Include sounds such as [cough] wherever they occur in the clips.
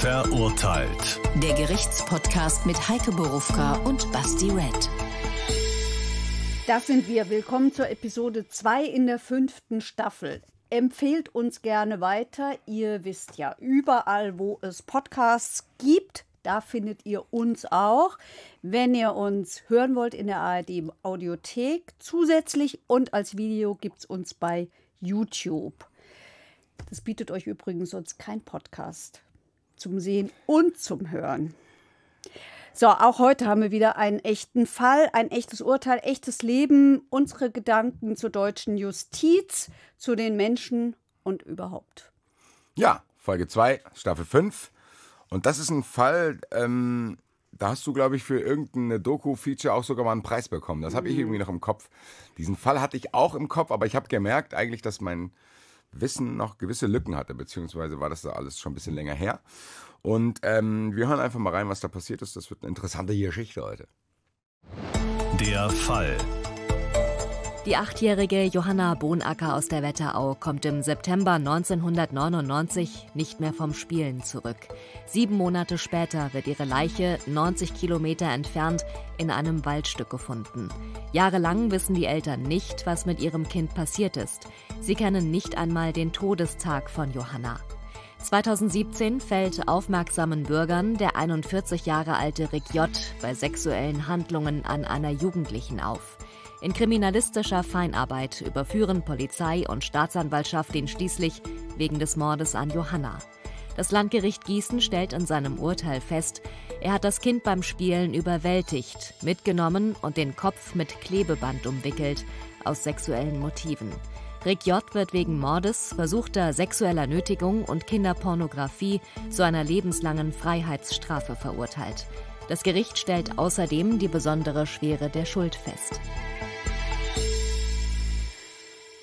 Verurteilt. Der Gerichtspodcast mit Heike Borufka und Basti Red. Das sind wir. Willkommen zur Episode 2 in der fünften Staffel. Empfehlt uns gerne weiter. Ihr wisst ja, überall, wo es Podcasts gibt, da findet ihr uns auch. Wenn ihr uns hören wollt in der ARD Audiothek zusätzlich und als Video gibt es uns bei YouTube. Das bietet euch übrigens sonst kein Podcast zum Sehen und zum Hören. So, auch heute haben wir wieder einen echten Fall, ein echtes Urteil, echtes Leben, unsere Gedanken zur deutschen Justiz, zu den Menschen und überhaupt. Ja, Folge 2, Staffel 5. Und das ist ein Fall, ähm, da hast du, glaube ich, für irgendeine Doku-Feature auch sogar mal einen Preis bekommen. Das habe ich mhm. irgendwie noch im Kopf. Diesen Fall hatte ich auch im Kopf, aber ich habe gemerkt eigentlich, dass mein Wissen noch gewisse Lücken hatte, beziehungsweise war das da alles schon ein bisschen länger her. Und ähm, wir hören einfach mal rein, was da passiert ist. Das wird eine interessante Geschichte heute. Der Fall. Die achtjährige Johanna Bohnacker aus der Wetterau kommt im September 1999 nicht mehr vom Spielen zurück. Sieben Monate später wird ihre Leiche 90 Kilometer entfernt in einem Waldstück gefunden. Jahrelang wissen die Eltern nicht, was mit ihrem Kind passiert ist. Sie kennen nicht einmal den Todestag von Johanna. 2017 fällt aufmerksamen Bürgern der 41 Jahre alte Rick J. bei sexuellen Handlungen an einer Jugendlichen auf. In kriminalistischer Feinarbeit überführen Polizei und Staatsanwaltschaft ihn schließlich wegen des Mordes an Johanna. Das Landgericht Gießen stellt in seinem Urteil fest, er hat das Kind beim Spielen überwältigt, mitgenommen und den Kopf mit Klebeband umwickelt, aus sexuellen Motiven. Rick J. wird wegen Mordes, versuchter sexueller Nötigung und Kinderpornografie zu einer lebenslangen Freiheitsstrafe verurteilt. Das Gericht stellt außerdem die besondere Schwere der Schuld fest.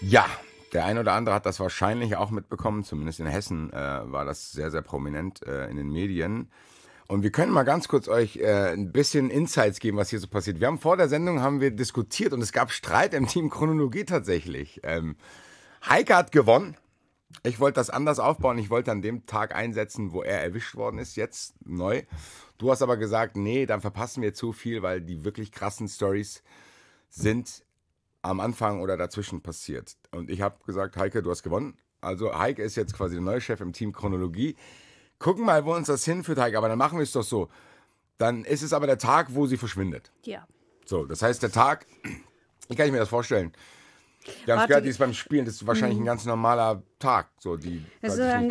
Ja, der ein oder andere hat das wahrscheinlich auch mitbekommen, zumindest in Hessen äh, war das sehr, sehr prominent äh, in den Medien. Und wir können mal ganz kurz euch äh, ein bisschen Insights geben, was hier so passiert. Wir haben vor der Sendung haben wir diskutiert und es gab Streit im Team Chronologie tatsächlich. Ähm, Heike hat gewonnen. Ich wollte das anders aufbauen. Ich wollte an dem Tag einsetzen, wo er erwischt worden ist, jetzt neu. Du hast aber gesagt, nee, dann verpassen wir zu viel, weil die wirklich krassen Stories sind am Anfang oder dazwischen passiert. Und ich habe gesagt, Heike, du hast gewonnen. Also Heike ist jetzt quasi der neue Chef im Team Chronologie. Gucken mal, wo uns das hinführt, Heike. Aber dann machen wir es doch so. Dann ist es aber der Tag, wo sie verschwindet. Ja. So, das heißt, der Tag, [clears throat] wie kann ich mir das vorstellen? Wir haben gehört, die ist beim Spielen, das ist wahrscheinlich ein hm. ganz normaler Tag. So, die,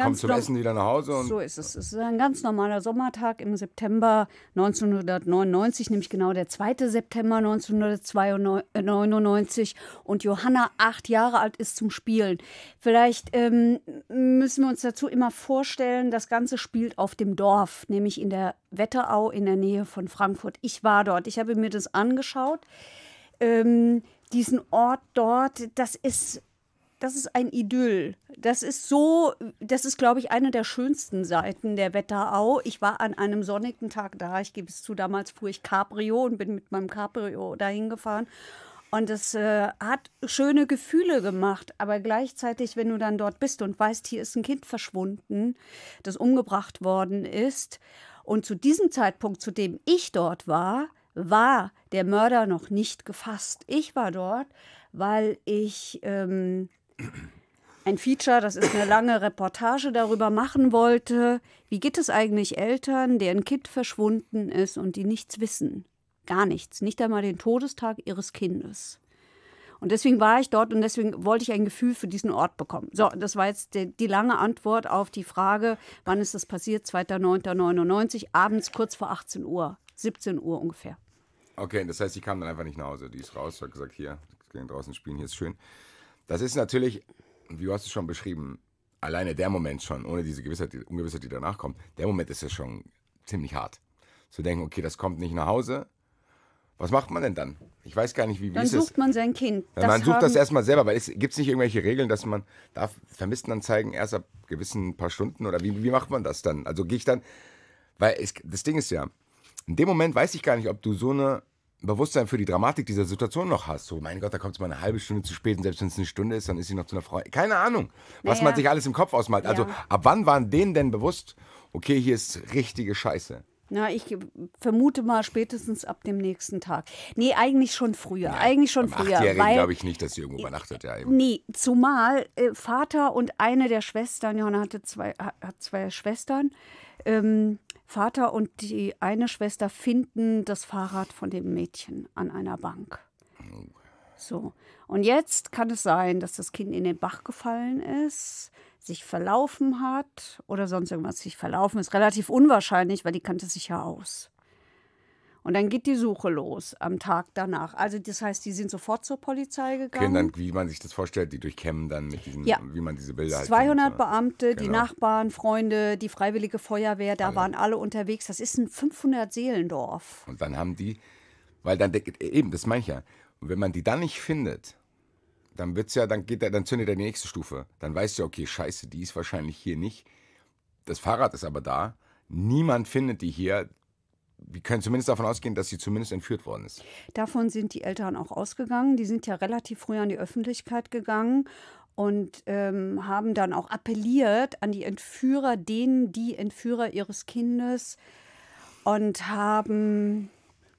kommt zum Essen wieder nach Hause. Und so ist es. Es ist ein ganz normaler Sommertag im September 1999, nämlich genau der 2. September 1999. Äh, und Johanna, acht Jahre alt, ist zum Spielen. Vielleicht ähm, müssen wir uns dazu immer vorstellen, das Ganze spielt auf dem Dorf, nämlich in der Wetterau in der Nähe von Frankfurt. Ich war dort, ich habe mir das angeschaut. Ähm, diesen Ort dort, das ist das ist ein Idyll. Das ist so, das ist, glaube ich, eine der schönsten Seiten der Wetterau. Ich war an einem sonnigen Tag da, ich gebe es zu, damals fuhr ich Cabrio und bin mit meinem Cabrio dahin gefahren. Und es äh, hat schöne Gefühle gemacht, aber gleichzeitig, wenn du dann dort bist und weißt, hier ist ein Kind verschwunden, das umgebracht worden ist. Und zu diesem Zeitpunkt, zu dem ich dort war, war der Mörder noch nicht gefasst. Ich war dort, weil ich ähm, ein Feature, das ist eine lange Reportage darüber machen wollte, wie geht es eigentlich Eltern, deren Kind verschwunden ist und die nichts wissen. Gar nichts, nicht einmal den Todestag ihres Kindes. Und deswegen war ich dort und deswegen wollte ich ein Gefühl für diesen Ort bekommen. So, das war jetzt die, die lange Antwort auf die Frage, wann ist das passiert? 2.9.99, abends kurz vor 18 Uhr, 17 Uhr ungefähr. Okay, das heißt, die kam dann einfach nicht nach Hause. Die ist raus, hat gesagt, hier, gehen draußen spielen, hier ist schön. Das ist natürlich, wie du hast es schon beschrieben, alleine der Moment schon, ohne diese Gewissheit, die Ungewissheit, die danach kommt, der Moment ist ja schon ziemlich hart. Zu denken, okay, das kommt nicht nach Hause. Was macht man denn dann? Ich weiß gar nicht, wie, wie Dann sucht es? man sein Kind. Das man sucht das erstmal selber, weil gibt es nicht irgendwelche Regeln, dass man darf Vermisstenanzeigen erst ab gewissen paar Stunden oder wie, wie macht man das dann? Also gehe ich dann, weil es, das Ding ist ja, in dem Moment weiß ich gar nicht, ob du so eine Bewusstsein für die Dramatik dieser Situation noch hast. So, mein Gott, da kommt es mal eine halbe Stunde zu spät und selbst wenn es eine Stunde ist, dann ist sie noch zu einer Frau. Keine Ahnung, was naja. man sich alles im Kopf ausmalt. Also, ja. Also, ab wann waren denen denn bewusst, okay, hier ist richtige Scheiße? Na, ich vermute mal spätestens ab dem nächsten Tag. Nee, eigentlich schon früher. Ja, eigentlich schon früher. Weil glaube ich nicht, dass sie irgendwo übernachtet, ja. Nee, zumal äh, Vater und eine der Schwestern, Johanna hatte zwei, hat zwei Schwestern, ähm, Vater und die eine Schwester finden das Fahrrad von dem Mädchen an einer Bank. So, und jetzt kann es sein, dass das Kind in den Bach gefallen ist, sich verlaufen hat oder sonst irgendwas sich verlaufen ist. Relativ unwahrscheinlich, weil die kannte sich ja aus. Und dann geht die Suche los am Tag danach. Also das heißt, die sind sofort zur Polizei gegangen. Okay, dann, wie man sich das vorstellt, die durchkämmen dann mit diesen, ja. wie man diese Bilder 200 halt Beamte, genau. die Nachbarn, Freunde, die Freiwillige Feuerwehr, da alle. waren alle unterwegs. Das ist ein 500-Seelendorf. Und dann haben die, weil dann, eben, das meine ich ja, und wenn man die dann nicht findet, dann wird's ja, dann geht er, dann zündet er die nächste Stufe. Dann weißt du, okay, scheiße, die ist wahrscheinlich hier nicht. Das Fahrrad ist aber da. Niemand findet die hier wir können zumindest davon ausgehen, dass sie zumindest entführt worden ist. Davon sind die Eltern auch ausgegangen. Die sind ja relativ früh an die Öffentlichkeit gegangen und ähm, haben dann auch appelliert an die Entführer, denen die Entführer ihres Kindes und haben,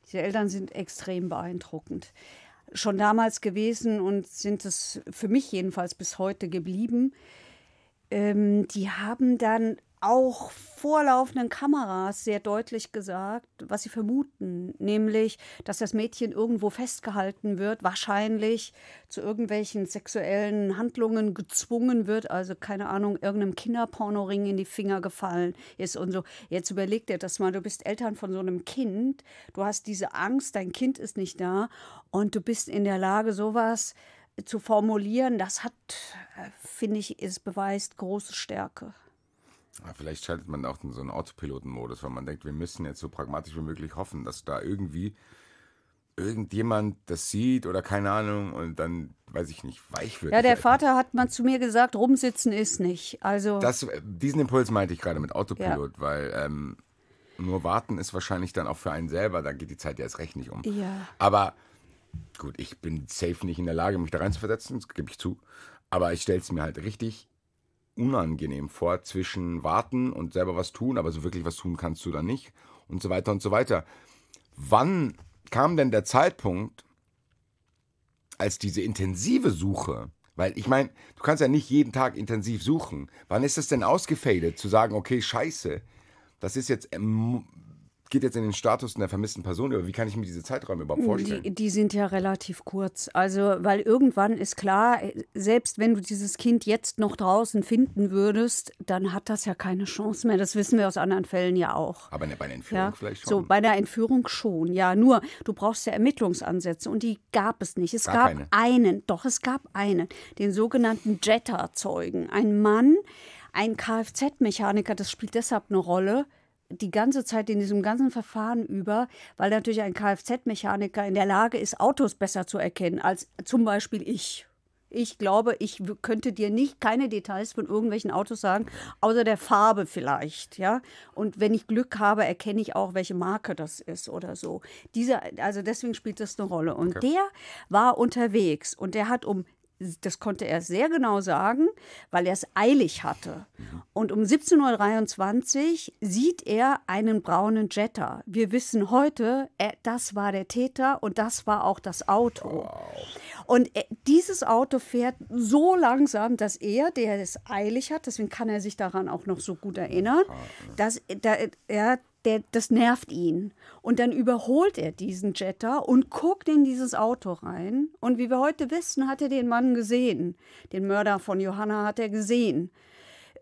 diese Eltern sind extrem beeindruckend, schon damals gewesen und sind es für mich jedenfalls bis heute geblieben. Ähm, die haben dann auch vor laufenden Kameras sehr deutlich gesagt, was sie vermuten, nämlich, dass das Mädchen irgendwo festgehalten wird, wahrscheinlich zu irgendwelchen sexuellen Handlungen gezwungen wird, also keine Ahnung, irgendeinem Kinderpornoring in die Finger gefallen ist und so. Jetzt überleg dir das mal, du bist Eltern von so einem Kind, du hast diese Angst, dein Kind ist nicht da und du bist in der Lage, sowas zu formulieren, das hat, äh, finde ich, es beweist große Stärke. Ah, vielleicht schaltet man auch in so einen Autopilotenmodus, weil man denkt, wir müssen jetzt so pragmatisch wie möglich hoffen, dass da irgendwie irgendjemand das sieht oder keine Ahnung und dann, weiß ich nicht, weich wird. Ja, der Vater hat mal zu mir gesagt, rumsitzen ist nicht. Also das, diesen Impuls meinte ich gerade mit Autopilot, ja. weil ähm, nur warten ist wahrscheinlich dann auch für einen selber, dann geht die Zeit ja erst recht nicht um. Ja. Aber gut, ich bin safe nicht in der Lage, mich da reinzuversetzen, das gebe ich zu. Aber ich stelle es mir halt richtig unangenehm vor zwischen warten und selber was tun, aber so wirklich was tun kannst du dann nicht und so weiter und so weiter. Wann kam denn der Zeitpunkt, als diese intensive Suche, weil ich meine, du kannst ja nicht jeden Tag intensiv suchen. Wann ist es denn ausgefadet, zu sagen, okay, scheiße, das ist jetzt ähm, geht jetzt in den Status einer vermissten Person über. Wie kann ich mir diese Zeiträume überhaupt vorstellen? Die, die, sind ja relativ kurz. Also, weil irgendwann ist klar, selbst wenn du dieses Kind jetzt noch draußen finden würdest, dann hat das ja keine Chance mehr. Das wissen wir aus anderen Fällen ja auch. Aber bei einer Entführung ja, vielleicht schon. So, bei der Entführung schon, ja. Nur, du brauchst ja Ermittlungsansätze und die gab es nicht. Es Gar gab keine. einen, doch, es gab einen, den sogenannten Jetter-Zeugen. Ein Mann, ein Kfz-Mechaniker, das spielt deshalb eine Rolle, die ganze Zeit in diesem ganzen Verfahren über, weil natürlich ein Kfz-Mechaniker in der Lage ist, Autos besser zu erkennen als zum Beispiel ich. Ich glaube, ich könnte dir nicht keine Details von irgendwelchen Autos sagen, außer der Farbe vielleicht, ja. Und wenn ich Glück habe, erkenne ich auch, welche Marke das ist oder so. Dieser, also deswegen spielt das eine Rolle. Und okay. der war unterwegs und der hat um das konnte er sehr genau sagen, weil er es eilig hatte. Mhm. Und um 17.23 Uhr sieht er einen braunen Jetta. Wir wissen heute, äh, das war der Täter und das war auch das Auto. Und äh, dieses Auto fährt so langsam, dass er, der es eilig hat, deswegen kann er sich daran auch noch so gut erinnern, dass äh, er der, das nervt ihn. Und dann überholt er diesen Jetter und guckt in dieses Auto rein. Und wie wir heute wissen, hat er den Mann gesehen. Den Mörder von Johanna hat er gesehen.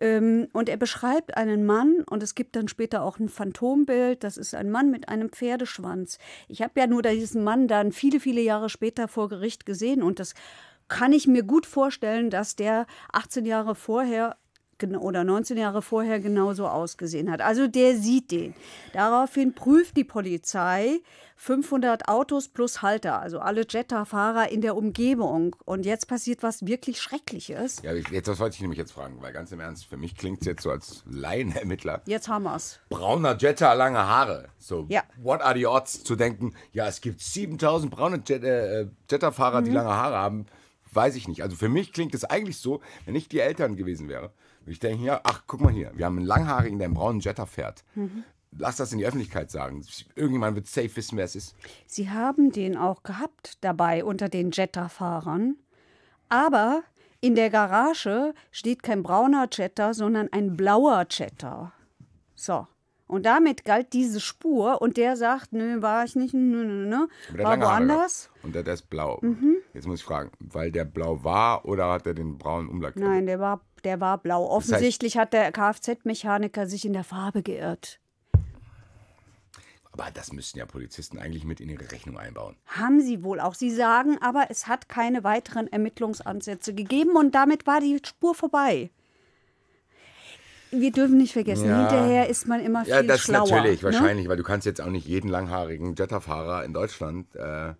Ähm, und er beschreibt einen Mann und es gibt dann später auch ein Phantombild. Das ist ein Mann mit einem Pferdeschwanz. Ich habe ja nur diesen Mann dann viele, viele Jahre später vor Gericht gesehen und das kann ich mir gut vorstellen, dass der 18 Jahre vorher oder 19 Jahre vorher genauso ausgesehen hat. Also der sieht den. Daraufhin prüft die Polizei 500 Autos plus Halter, also alle Jetta-Fahrer in der Umgebung. Und jetzt passiert was wirklich Schreckliches. Ja, jetzt, das wollte ich nämlich jetzt fragen, weil ganz im Ernst, für mich klingt es jetzt so als Laienermittler. Jetzt haben wir es. Brauner Jetta, lange Haare. So, ja. what are the odds zu denken, ja, es gibt 7000 braune Jet, äh, äh Jetta-Fahrer, mhm. die lange Haare haben. Weiß ich nicht. Also für mich klingt es eigentlich so, wenn ich die Eltern gewesen wäre ich denke ja, ach, guck mal hier, wir haben einen Langhaarigen, der einen braunen Jetta fährt. Mhm. Lass das in die Öffentlichkeit sagen. Irgendjemand wird safe wissen, wer es ist. Sie haben den auch gehabt dabei unter den Jetta-Fahrern. Aber in der Garage steht kein brauner Jetta, sondern ein blauer Jetta. So. Und damit galt diese Spur und der sagt, nö, war ich nicht, nö, nö, nö, war woanders. Und der, der ist blau. Mhm. Jetzt muss ich fragen, weil der blau war oder hat er den braunen Umlack? Nein, der war der war blau. Offensichtlich das heißt, hat der Kfz-Mechaniker sich in der Farbe geirrt. Aber das müssten ja Polizisten eigentlich mit in ihre Rechnung einbauen. Haben sie wohl auch. Sie sagen aber, es hat keine weiteren Ermittlungsansätze gegeben und damit war die Spur vorbei. Wir dürfen nicht vergessen, ja. hinterher ist man immer viel schlauer. Ja, das schlauer, natürlich, ne? wahrscheinlich, weil du kannst jetzt auch nicht jeden langhaarigen Jetterfahrer in Deutschland äh,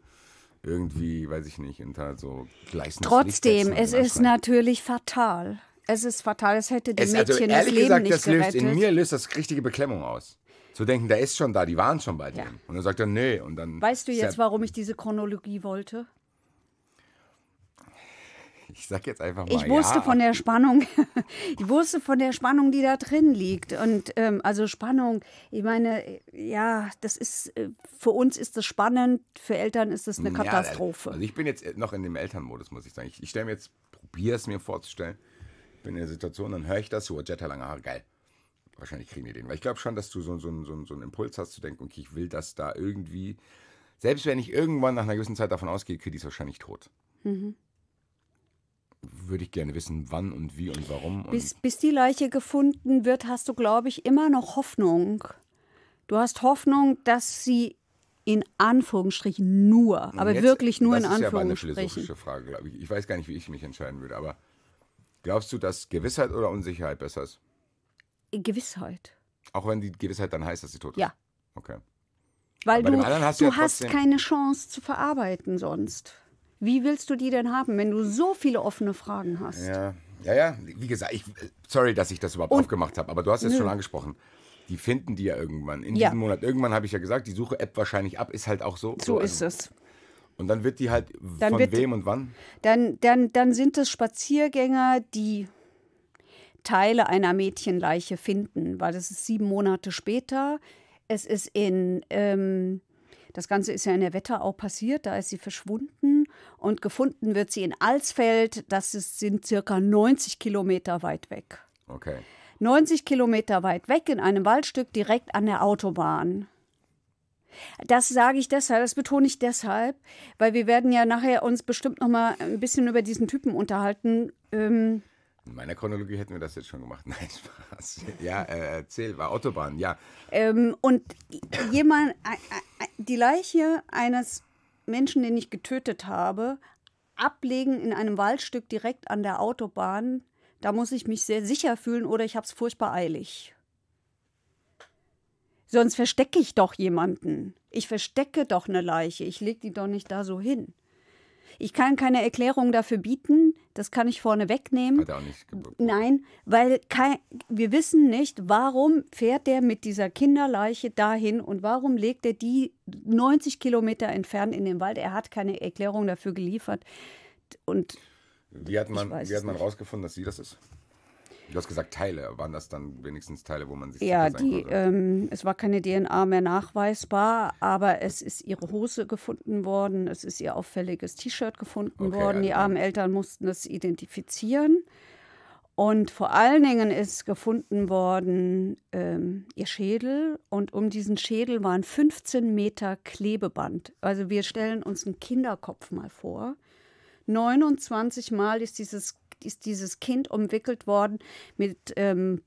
irgendwie, weiß ich nicht, unter so gleichen Trotzdem, es ist natürlich fatal. Es ist fatal. Es hätte die es, also Mädchen also ehrlich das Leben gesagt, nicht das gerettet. Löst, in mir löst das richtige Beklemmung aus. Zu denken, der ist schon da, die waren schon bei dem. Und dann sagt er, nee. Und dann weißt du jetzt, warum ich diese Chronologie wollte? Ich sag jetzt einfach mal. Ich wusste ja. von der Spannung, [laughs] ich wusste von der Spannung, die da drin liegt. Und ähm, also Spannung, ich meine, ja, das ist äh, für uns ist das spannend, für Eltern ist das eine Katastrophe. Ja, also ich bin jetzt noch in dem Elternmodus, muss ich sagen. Ich, ich stelle mir jetzt, probiere es mir vorzustellen bin in der Situation, dann höre ich das, so, Jetta, lange Haare, geil. Wahrscheinlich kriegen die den. Weil ich glaube schon, dass du so, so, so, so einen Impuls hast zu denken, okay, ich will das da irgendwie. Selbst wenn ich irgendwann nach einer gewissen Zeit davon ausgehe, kriege ich es wahrscheinlich tot. Mhm. Würde ich gerne wissen, wann und wie und warum. Und bis, bis die Leiche gefunden wird, hast du, glaube ich, immer noch Hoffnung. Du hast Hoffnung, dass sie in Anführungsstrichen nur, aber jetzt, wirklich nur in Anführungsstrichen. Das ist ja aber eine philosophische Frage, glaube ich. Ich weiß gar nicht, wie ich mich entscheiden würde, aber Glaubst du, dass Gewissheit oder Unsicherheit besser ist? Gewissheit. Auch wenn die Gewissheit dann heißt, dass sie tot ist? Ja. Okay. Weil du, hast, du ja hast keine Chance zu verarbeiten sonst. Wie willst du die denn haben, wenn du so viele offene Fragen hast? Ja, ja, ja. wie gesagt, ich, sorry, dass ich das überhaupt Und, aufgemacht habe, aber du hast es schon angesprochen. Die finden die ja irgendwann in ja. diesem Monat. Irgendwann habe ich ja gesagt, die Suche App wahrscheinlich ab, ist halt auch so. So, so also ist also, es. Und dann wird die halt dann von wem und wann? Dann, dann, dann sind es Spaziergänger, die Teile einer Mädchenleiche finden, weil das ist sieben Monate später. Es ist in, ähm, das Ganze ist ja in der Wetterau passiert, da ist sie verschwunden und gefunden wird sie in Alsfeld. Das ist, sind circa 90 Kilometer weit weg. Okay. 90 Kilometer weit weg in einem Waldstück direkt an der Autobahn. Das sage ich deshalb, das betone ich deshalb, weil wir werden ja nachher uns bestimmt noch mal ein bisschen über diesen Typen unterhalten. Ähm in meiner Chronologie hätten wir das jetzt schon gemacht. [laughs] Nein, Spaß. Ja, äh, erzähl, war Autobahn, ja. Ähm, und jemand, äh, äh, die Leiche eines Menschen, den ich getötet habe, ablegen in einem Waldstück direkt an der Autobahn, da muss ich mich sehr sicher fühlen oder ich habe es furchtbar eilig. Sonst verstecke ich doch jemanden. Ich verstecke doch eine Leiche. Ich lege die doch nicht da so hin. Ich kann keine Erklärung dafür bieten. Das kann ich vorne wegnehmen. Hat er auch nicht gebucht. Nein, weil kein, wir wissen nicht, warum fährt der mit dieser Kinderleiche dahin und warum legt er die 90 Kilometer entfernt in den Wald. Er hat keine Erklärung dafür geliefert. Und wie hat man, wie hat man rausgefunden, dass sie das ist? Du hast gesagt Teile. Waren das dann wenigstens Teile, wo man sich Ja, die, ähm, es war keine DNA mehr nachweisbar, aber es ist ihre Hose gefunden worden, es ist ihr auffälliges T-Shirt gefunden okay, worden. Also die armen Eltern mussten es identifizieren. Und vor allen Dingen ist gefunden worden ähm, ihr Schädel. Und um diesen Schädel waren 15 Meter Klebeband. Also wir stellen uns einen Kinderkopf mal vor. 29 Mal ist dieses Nacht ist dieses Kind umwickelt worden mit ähm,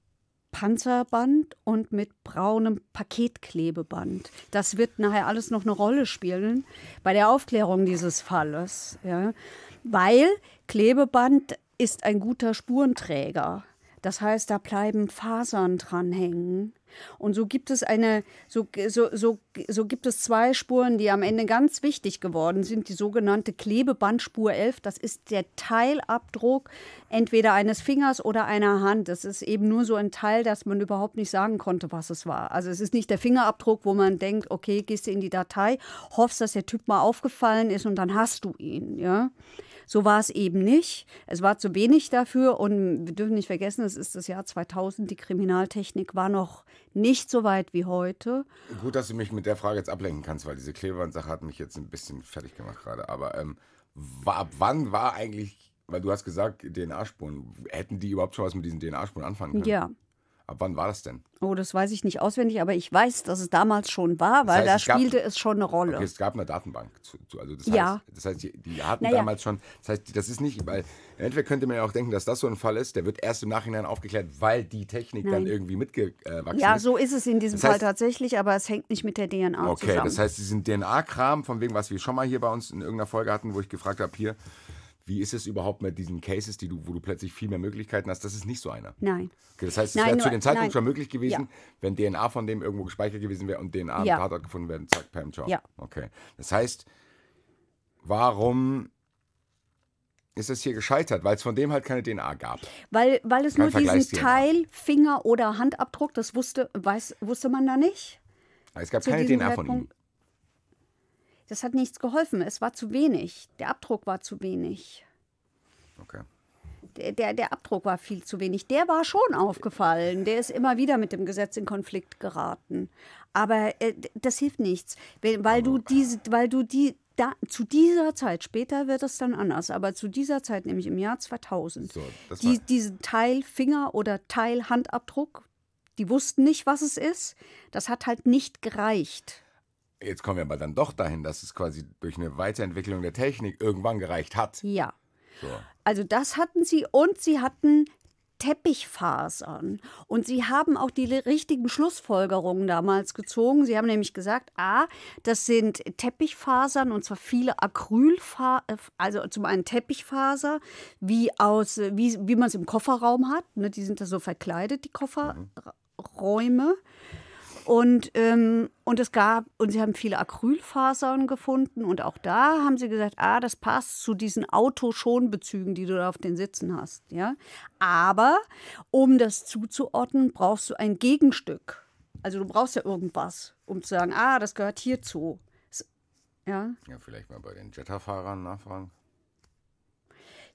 Panzerband und mit braunem Paketklebeband. Das wird nachher alles noch eine Rolle spielen bei der Aufklärung dieses Falles, ja? weil Klebeband ist ein guter Spurenträger. Das heißt, da bleiben Fasern dranhängen. Und so gibt es eine, so, so, so, so gibt es zwei Spuren, die am Ende ganz wichtig geworden sind. Die sogenannte Klebebandspur 11, das ist der Teilabdruck entweder eines Fingers oder einer Hand. Das ist eben nur so ein Teil, dass man überhaupt nicht sagen konnte, was es war. Also es ist nicht der Fingerabdruck, wo man denkt, okay, gehst du in die Datei, hoffst, dass der Typ mal aufgefallen ist und dann hast du ihn, ja. So war es eben nicht. Es war zu wenig dafür und wir dürfen nicht vergessen, es ist das Jahr 2000, die Kriminaltechnik war noch nicht so weit wie heute. Gut, dass du mich mit der Frage jetzt ablenken kannst, weil diese Klebeband-Sache hat mich jetzt ein bisschen fertig gemacht gerade. Aber ähm, war, wann war eigentlich, weil du hast gesagt, DNA-Spuren, hätten die überhaupt schon was mit diesen DNA-Spuren anfangen können? Ja. Ab wann war das denn? Oh, das weiß ich nicht auswendig, aber ich weiß, dass es damals schon war, weil heißt, da spielte gab, es schon eine Rolle. Okay, es gab eine Datenbank. Zu, zu, also das ja. Heißt, das heißt, die, die hatten naja. damals schon. Das heißt, das ist nicht, weil entweder könnte man ja auch denken, dass das so ein Fall ist, der wird erst im Nachhinein aufgeklärt, weil die Technik Nein. dann irgendwie mitgewachsen ist. Ja, so ist es in diesem das Fall tatsächlich, aber es hängt nicht mit der DNA okay, zusammen. Okay, das heißt, diesen DNA-Kram, von wegen, was wir schon mal hier bei uns in irgendeiner Folge hatten, wo ich gefragt habe, hier, wie ist es überhaupt mit diesen Cases, die du, wo du plötzlich viel mehr Möglichkeiten hast? Das ist nicht so einer. Nein. Okay, das heißt, es wäre zu dem Zeitpunkt nein. schon möglich gewesen, ja. wenn DNA von dem irgendwo gespeichert gewesen wäre und DNA ja. am Tatort gefunden werden, zack, Pam, ciao. Ja. Okay. Das heißt, warum ist es hier gescheitert, weil es von dem halt keine DNA gab. Weil, weil es Kein nur diesen Teil, Finger oder Handabdruck, das wusste, weiß, wusste man da nicht. Es gab keine DNA Zeitpunkt. von ihm. Das hat nichts geholfen. Es war zu wenig. Der Abdruck war zu wenig. Okay. Der, der, der Abdruck war viel zu wenig. Der war schon aufgefallen. Der ist immer wieder mit dem Gesetz in Konflikt geraten. Aber äh, das hilft nichts, weil du diese, weil du die, da, zu dieser Zeit, später wird es dann anders, aber zu dieser Zeit, nämlich im Jahr 2000, so, die, diesen Teil Finger- oder Teil Handabdruck, die wussten nicht, was es ist, das hat halt nicht gereicht jetzt kommen wir aber dann doch dahin, dass es quasi durch eine Weiterentwicklung der Technik irgendwann gereicht hat. Ja. So. Also das hatten sie und sie hatten Teppichfasern. Und sie haben auch die richtigen Schlussfolgerungen damals gezogen. Sie haben nämlich gesagt, ah, das sind Teppichfasern und zwar viele Acrylfasern, also zum einen Teppichfaser, wie, wie, wie man es im Kofferraum hat. Ne, die sind da so verkleidet, die Kofferräume. Mhm. Und, ähm, und es gab, und sie haben viele Acrylfasern gefunden und auch da haben sie gesagt, ah, das passt zu diesen Autoschonbezügen, die du da auf den Sitzen hast. Ja? Aber um das zuzuordnen, brauchst du ein Gegenstück. Also du brauchst ja irgendwas, um zu sagen, ah, das gehört hierzu. Ja, ja vielleicht mal bei den Jetterfahrern nachfragen. Ne,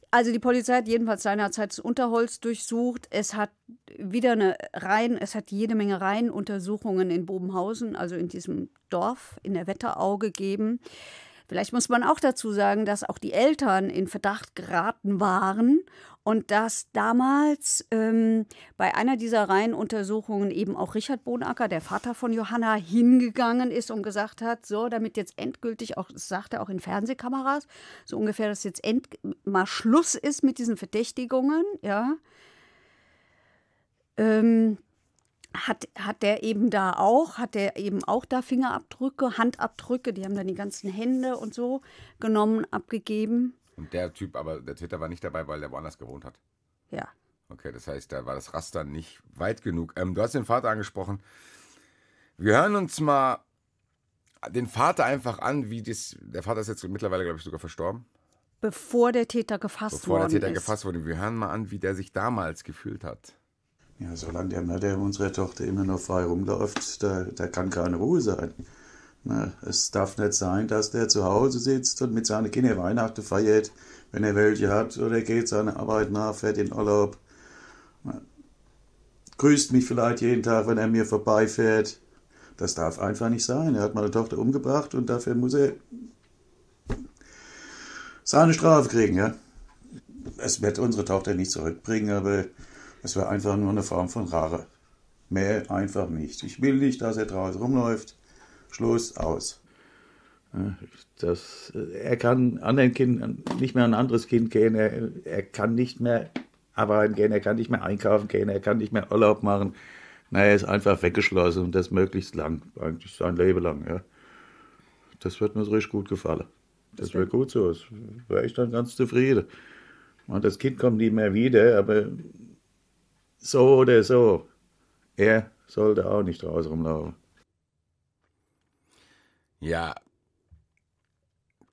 also die Polizei hat jedenfalls seinerzeit das Unterholz durchsucht. Es hat wieder eine Reihen, es hat jede Menge Reihenuntersuchungen in Bobenhausen, also in diesem Dorf in der Wetterau gegeben. Vielleicht muss man auch dazu sagen, dass auch die Eltern in Verdacht geraten waren und dass damals ähm, bei einer dieser Reihenuntersuchungen eben auch Richard Bonacker, der Vater von Johanna, hingegangen ist und gesagt hat, so, damit jetzt endgültig auch, das sagt er auch in Fernsehkameras, so ungefähr, dass jetzt end, mal Schluss ist mit diesen Verdächtigungen, ja, ähm, hat, hat der eben da auch, hat der eben auch da Fingerabdrücke, Handabdrücke, die haben dann die ganzen Hände und so genommen, abgegeben. Und der Typ, aber der Täter war nicht dabei, weil der woanders gewohnt hat. Ja. Okay, das heißt, da war das Raster nicht weit genug. Ähm, du hast den Vater angesprochen. Wir hören uns mal den Vater einfach an, wie das. Der Vater ist jetzt mittlerweile, glaube ich, sogar verstorben. Bevor der Täter gefasst Bevor worden Bevor der Täter ist. gefasst wurde. Wir hören mal an, wie der sich damals gefühlt hat. Ja, solange der Mörder unserer Tochter immer noch frei rumläuft, da, da kann keine Ruhe sein. Es darf nicht sein, dass der zu Hause sitzt und mit seinen Kindern Weihnachten feiert, wenn er welche hat, oder geht seiner Arbeit nach, fährt in Urlaub, grüßt mich vielleicht jeden Tag, wenn er mir vorbeifährt. Das darf einfach nicht sein. Er hat meine Tochter umgebracht und dafür muss er seine Strafe kriegen, ja. Es wird unsere Tochter nicht zurückbringen, aber es war einfach nur eine Form von Rache. Mehr einfach nicht. Ich will nicht, dass er draußen rumläuft Schluss aus. Das, er kann anderen Kindern nicht mehr ein anderes Kind gehen, er, er kann nicht mehr arbeiten gehen, er kann nicht mehr einkaufen gehen, er kann nicht mehr Urlaub machen. Na, er ist einfach weggeschlossen und das möglichst lang, eigentlich sein Leben lang. Ja. Das wird mir so richtig gut gefallen. Das wäre gut so, das wäre ich dann ganz zufrieden. Und das Kind kommt nie mehr wieder, aber so oder so, er sollte auch nicht draußen rumlaufen. Ja.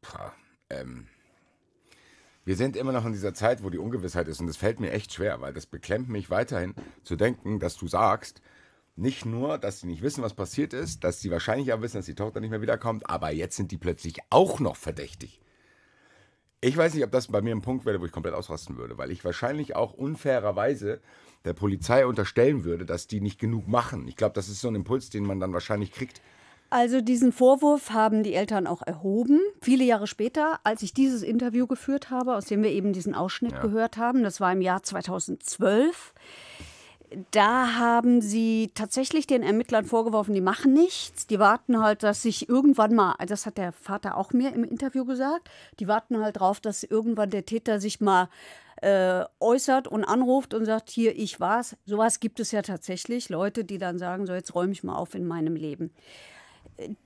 Pah, ähm. Wir sind immer noch in dieser Zeit, wo die Ungewissheit ist und das fällt mir echt schwer, weil das beklemmt mich weiterhin zu denken, dass du sagst, nicht nur, dass sie nicht wissen, was passiert ist, dass sie wahrscheinlich auch wissen, dass die Tochter nicht mehr wiederkommt, aber jetzt sind die plötzlich auch noch verdächtig. Ich weiß nicht, ob das bei mir ein Punkt wäre, wo ich komplett ausrasten würde, weil ich wahrscheinlich auch unfairerweise der Polizei unterstellen würde, dass die nicht genug machen. Ich glaube, das ist so ein Impuls, den man dann wahrscheinlich kriegt, also diesen Vorwurf haben die Eltern auch erhoben. Viele Jahre später, als ich dieses Interview geführt habe, aus dem wir eben diesen Ausschnitt ja. gehört haben, das war im Jahr 2012. Da haben sie tatsächlich den Ermittlern vorgeworfen, die machen nichts. Die warten halt, dass sich irgendwann mal, das hat der Vater auch mir im Interview gesagt, die warten halt drauf, dass irgendwann der Täter sich mal äh, äußert und anruft und sagt, hier, ich war's. Sowas gibt es ja tatsächlich. Leute, die dann sagen, so jetzt räume ich mal auf in meinem Leben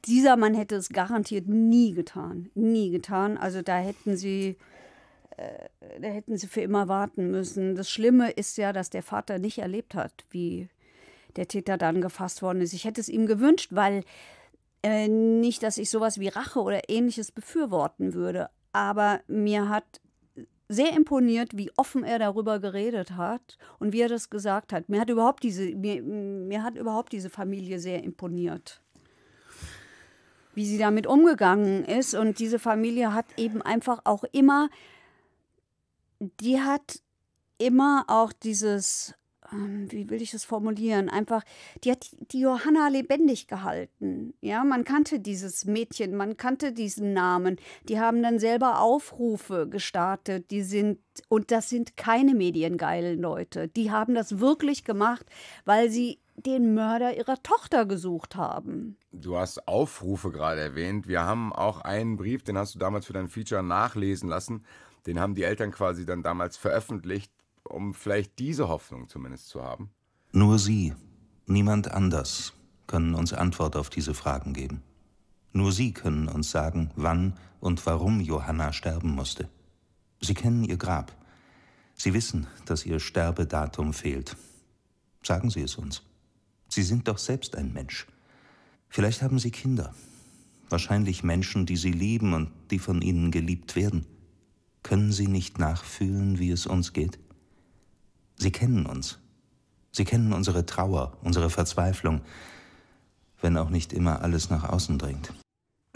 dieser Mann hätte es garantiert nie getan. Nie getan. Also da hätten sie äh, da hätten sie für immer warten müssen. Das Schlimme ist ja, dass der Vater nicht erlebt hat, wie der Täter dann gefasst worden ist. Ich hätte es ihm gewünscht, weil äh, nicht, dass ich sowas wie Rache oder ähnliches befürworten würde, aber mir hat sehr imponiert, wie offen er darüber geredet hat und wie er das gesagt hat. Mir hat überhaupt diese, mir, mir hat überhaupt diese Familie sehr imponiert wie sie damit umgegangen ist. Und diese Familie hat eben einfach auch immer, die hat immer auch dieses, ähm, wie will ich das formulieren, einfach, die hat die Johanna lebendig gehalten. Ja, man kannte dieses Mädchen, man kannte diesen Namen. Die haben dann selber Aufrufe gestartet. Die sind, und das sind keine mediengeilen Leute. Die haben das wirklich gemacht, weil sie den Mörder ihrer Tochter gesucht haben. Du hast Aufrufe gerade erwähnt. Wir haben auch einen Brief, den hast du damals für dein Feature nachlesen lassen. Den haben die Eltern quasi dann damals veröffentlicht, um vielleicht diese Hoffnung zumindest zu haben. Nur sie, niemand anders, können uns Antwort auf diese Fragen geben. Nur sie können uns sagen, wann und warum Johanna sterben musste. Sie kennen ihr Grab. Sie wissen, dass ihr Sterbedatum fehlt. Sagen Sie es uns. Sie sind doch selbst ein Mensch. Vielleicht haben Sie Kinder, wahrscheinlich Menschen, die Sie lieben und die von Ihnen geliebt werden. Können Sie nicht nachfühlen, wie es uns geht? Sie kennen uns. Sie kennen unsere Trauer, unsere Verzweiflung, wenn auch nicht immer alles nach außen dringt.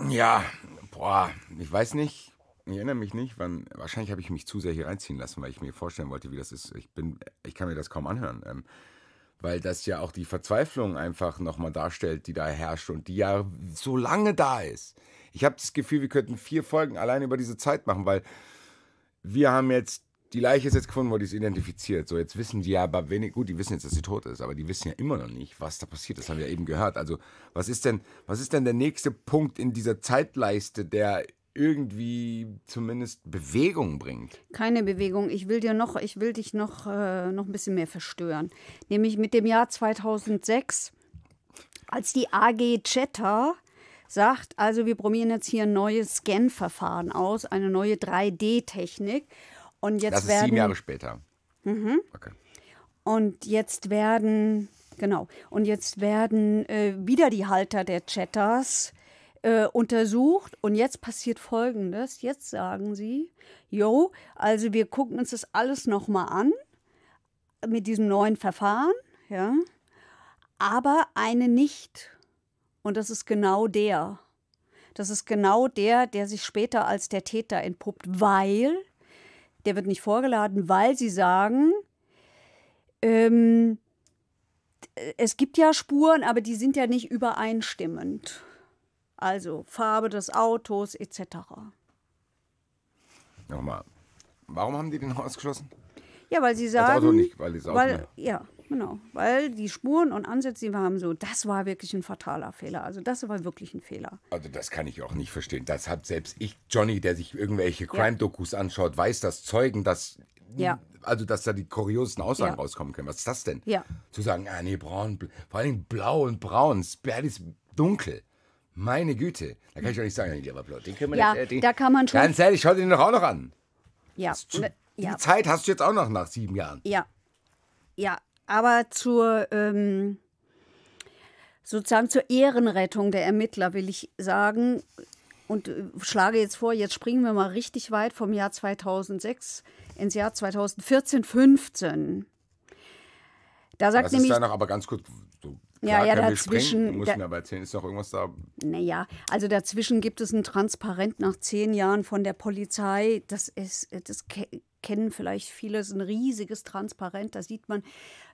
Ja, boah, ich weiß nicht. Ich erinnere mich nicht, wann. Wahrscheinlich habe ich mich zu sehr hier reinziehen lassen, weil ich mir vorstellen wollte, wie das ist. Ich bin, ich kann mir das kaum anhören. Ähm, weil das ja auch die Verzweiflung einfach nochmal darstellt, die da herrscht und die ja so lange da ist. Ich habe das Gefühl, wir könnten vier Folgen allein über diese Zeit machen, weil wir haben jetzt, die Leiche ist jetzt gefunden worden, die ist identifiziert. So, jetzt wissen die ja aber wenig, gut, die wissen jetzt, dass sie tot ist, aber die wissen ja immer noch nicht, was da passiert Das haben wir ja eben gehört. Also, was ist denn, was ist denn der nächste Punkt in dieser Zeitleiste, der irgendwie zumindest Bewegung bringt. Keine Bewegung. Ich will dir noch, ich will dich noch, äh, noch ein bisschen mehr verstören. Nämlich mit dem Jahr 2006, als die AG Chatter sagt, also wir probieren jetzt hier ein neues Scan-Verfahren aus, eine neue 3D-Technik. Und jetzt das ist werden, sieben Jahre später. Mhm. Okay. Und jetzt werden, genau, und jetzt werden äh, wieder die Halter der Chetters äh, untersucht und jetzt passiert Folgendes. Jetzt sagen sie, jo, also wir gucken uns das alles nochmal an mit diesem neuen Verfahren, ja, aber eine nicht. Und das ist genau der. Das ist genau der, der sich später als der Täter entpuppt, weil der wird nicht vorgeladen, weil sie sagen, ähm, es gibt ja Spuren, aber die sind ja nicht übereinstimmend also Farbe des Autos etc. Nochmal, warum haben die den ausgeschlossen? Ja, weil sie sagen, das Auto nicht, weil, das Auto weil ja, genau, weil die Spuren und Ansätze, die wir haben, so, das war wirklich ein fataler Fehler. Also das war wirklich ein Fehler. Also das kann ich auch nicht verstehen. Das hat selbst ich, Johnny, der sich irgendwelche Crime-Dokus ja. anschaut, weiß, dass Zeugen das ja. also dass da die kuriosesten Aussagen ja. rauskommen können. Was ist das denn? Ja. Zu sagen, ah nee, braun, vor allem blau und braun, Sperr ist dunkel. Meine Güte, da kann ich auch nicht sagen, Angela Bablot. Den können wir ja, nicht, äh, den, da kann man schon. Ganz ehrlich, ich schau den doch auch noch an. Ja. Zu, ne, ja. Die Zeit hast du jetzt auch noch nach sieben Jahren. Ja. Ja, aber zur ähm, sozusagen zur Ehrenrettung der Ermittler will ich sagen und äh, schlage jetzt vor, jetzt springen wir mal richtig weit vom Jahr 2006 ins Jahr 2014, 15. Da sagt das nämlich, ist da noch aber ganz kurz, so, klar ja, ja, dazwischen. Muss da, mir aber erzählen, ist noch irgendwas da? Naja, also dazwischen gibt es ein Transparent nach zehn Jahren von der Polizei. Das ist, das kennen vielleicht viele, ist ein riesiges Transparent. Da sieht man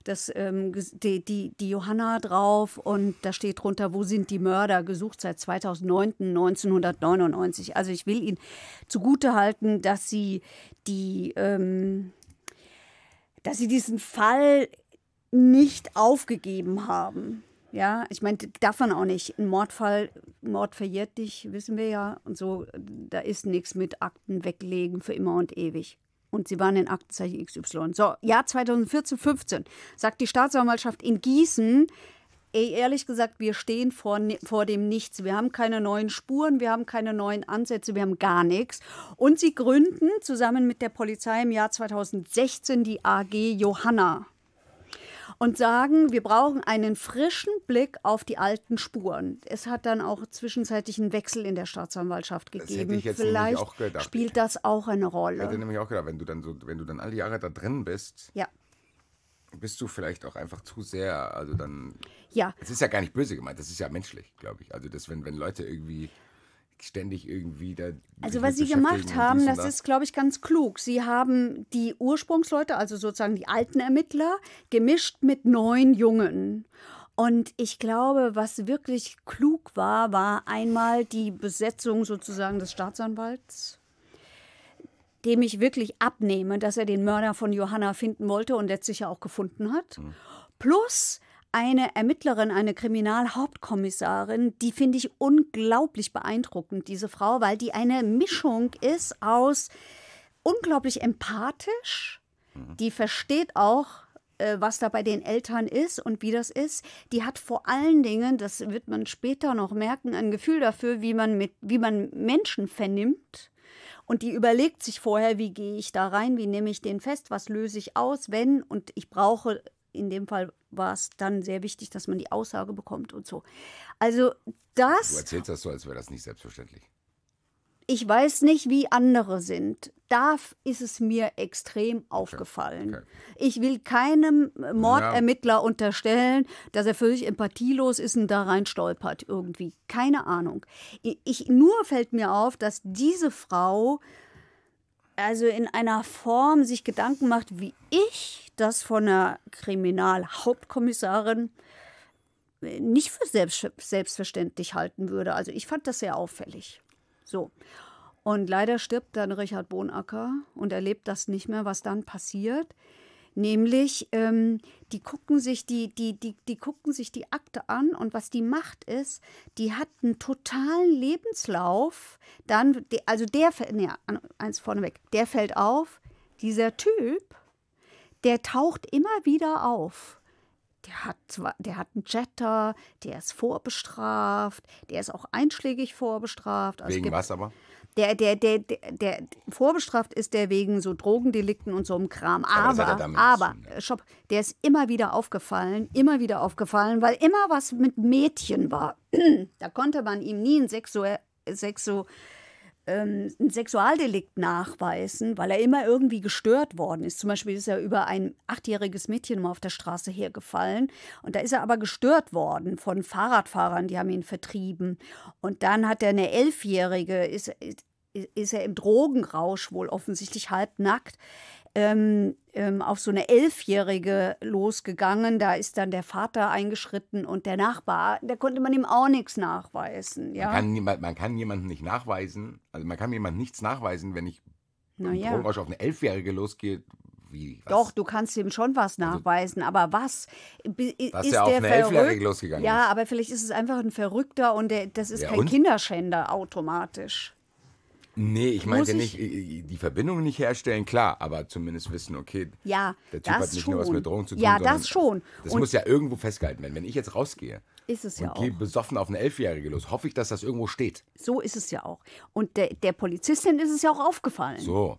das, ähm, die, die, die, Johanna drauf und da steht drunter, wo sind die Mörder, gesucht seit 2009, 1999. Also ich will Ihnen zugutehalten, dass Sie die... Ähm, dass sie diesen Fall nicht aufgegeben haben. Ja, ich meine, darf man auch nicht. Ein Mordfall, Mord verjährt dich, wissen wir ja. Und so, da ist nichts mit Akten weglegen für immer und ewig. Und sie waren in Aktenzeichen XY. So, Jahr 2014, 15, sagt die Staatsanwaltschaft in Gießen, ey, ehrlich gesagt, wir stehen vor, vor dem Nichts. Wir haben keine neuen Spuren, wir haben keine neuen Ansätze, wir haben gar nichts. Und sie gründen zusammen mit der Polizei im Jahr 2016 die AG Johanna und sagen, wir brauchen einen frischen Blick auf die alten Spuren. Es hat dann auch zwischenzeitlich einen Wechsel in der Staatsanwaltschaft gegeben. Das hätte ich jetzt Vielleicht auch gedacht. spielt das auch eine Rolle. Ich hätte nämlich auch gedacht, wenn du dann so, wenn du dann alle Jahre da drin bist. Ja bist du vielleicht auch einfach zu sehr, also dann. Ja. Es ist ja gar nicht böse gemeint, das ist ja menschlich, glaube ich. Also, dass wenn, wenn Leute irgendwie ständig irgendwie da. Also was Sie gemacht haben, das, das ist, glaube ich, ganz klug. Sie haben die Ursprungsleute, also sozusagen die alten Ermittler, gemischt mit neun Jungen. Und ich glaube, was wirklich klug war, war einmal die Besetzung sozusagen des Staatsanwalts, dem ich wirklich abnehme, dass er den Mörder von Johanna finden wollte und letztlich ja auch gefunden hat. Mhm. Plus eine Ermittlerin, eine Kriminalhauptkommissarin, die finde ich unglaublich beeindruckend, diese Frau, weil die eine Mischung ist aus unglaublich empathisch, mhm. die versteht auch, äh, was da bei den Eltern ist und wie das ist. Die hat vor allen Dingen, das wird man später noch merken, ein Gefühl dafür, wie man, mit, wie man Menschen vernimmt. Und die überlegt sich vorher, wie gehe ich da rein, wie nehme ich den fest, was löse ich aus, wenn und ich brauche in dem Fall war es dann sehr wichtig, dass man die Aussage bekommt und so. Also das. Du erzählst das so, als wäre das nicht selbstverständlich. Ich weiß nicht, wie andere sind. Da ist es mir extrem aufgefallen. Okay. Ich will keinem Mordermittler ja. unterstellen, dass er völlig empathielos ist und da rein stolpert irgendwie. Keine Ahnung. Ich, nur fällt mir auf, dass diese Frau also in einer Form sich Gedanken macht, wie ich das von einer Kriminalhauptkommissarin äh, nicht für selbst, selbstverständlich halten würde. Also ich fand das sehr auffällig. So. Und leider stirbt dann Richard Bonacker und erlebt das nicht mehr, was dann passiert. Nämlich, ähm, die, gucken sich die, die, die, die gucken sich die Akte an und was die macht ist, die hat einen totalen Lebenslauf. Dann, also der, nee, eins vorneweg, der fällt auf, dieser Typ, der taucht immer wieder auf. Der hat, der hat einen Jetter, der ist vorbestraft, der ist auch einschlägig vorbestraft. Also Wegen was aber? Der, der, der, der, der vorbestraft ist der wegen so Drogendelikten und so einem Kram. Aber, aber, aber Shop, der ist immer wieder aufgefallen, immer wieder aufgefallen, weil immer was mit Mädchen war. da konnte man ihm nie ein sexuell, sexu, ähm, ein Sexualdelikt nachweisen, weil er immer irgendwie gestört worden ist. Zum Beispiel ist er über ein achtjähriges Mädchen mal auf der Straße hergefallen. Und da ist er aber gestört worden von Fahrradfahrern, die haben ihn vertrieben. Und dann hat er eine Elfjährige, ist, ist er im Drogenrausch wohl offensichtlich halbnackt ähm, ähm, auf so eine Elfjährige losgegangen. Da ist dann der Vater eingeschritten und der Nachbar, da konnte man ihm auch nichts nachweisen. Ja? Man, kann, niemand, man kann jemanden nicht nachweisen, also man kann jemandem nichts nachweisen, wenn ich naja. Drogenrausch auf eine Elfjährige losgehe. Wie, Doch, du kannst ihm schon was also nachweisen, also, aber was? was ist ja auf der eine Elfjährige losgegangen Ja, ist. aber vielleicht ist es einfach ein Verrückter und der, das ist ja, kein und? Kinderschänder automatisch. Nee, ich meinte nicht, äh, äh, die Verbindung nicht herstellen, klar, aber zumindest wissen, okay, ja, der Typ hat nicht schon. nur was mit Drogen zu tun. Ja, das schon. Das und muss ja irgendwo festgehalten werden. Wenn ich jetzt rausgehe ist es und gehe besoffen auf eine Elfjährige los, hoffe ich, dass das irgendwo steht. So ist es ja auch. Und der, der Polizistin ist es ja auch aufgefallen. So.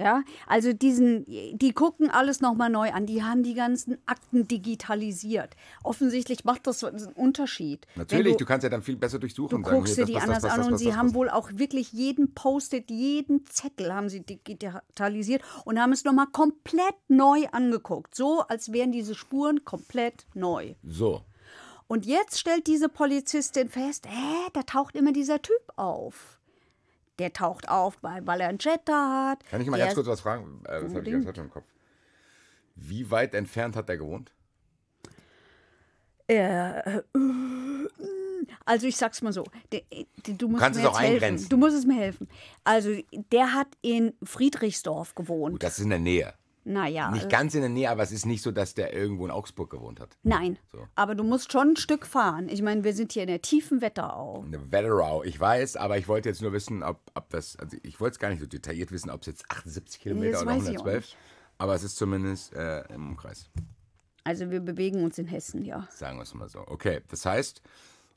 Ja, also diesen, die gucken alles nochmal neu an. Die haben die ganzen Akten digitalisiert. Offensichtlich macht das einen Unterschied. Natürlich, du, du, kannst ja dann viel besser durchsuchen. Du sagen, guckst dir die das, anders das, das, an und sie haben wohl auch wirklich jeden Post-it, jeden Zettel haben sie digitalisiert und haben es nochmal komplett neu angeguckt. So, als wären diese Spuren komplett neu. So. Und jetzt stellt diese Polizistin fest, hä, da taucht immer dieser Typ auf der taucht auf bei Baleancetta hat. Kann ich mal ganz kurz was fragen? Äh, das habe ich ganz schon im Kopf. Wie weit entfernt hat er gewohnt? Äh, äh, also ich sag's mal so, äh, du musst Kannst mir es auch helfen. Du musst es mir helfen. Also der hat in Friedrichsdorf gewohnt. Gut, das ist in der Nähe. Naja. Nicht äh, ganz in der Nähe, aber es ist nicht so, dass der irgendwo in Augsburg gewohnt hat. Nein. So. Aber du musst schon ein Stück fahren. Ich meine, wir sind hier in der tiefen Wetterau. In der Wetterau, ich weiß, aber ich wollte jetzt nur wissen, ob, ob das. Also ich wollte es gar nicht so detailliert wissen, ob es jetzt 78 Kilometer das oder 112. Aber es ist zumindest äh, im Umkreis. Also wir bewegen uns in Hessen, ja. Sagen wir es mal so. Okay, das heißt,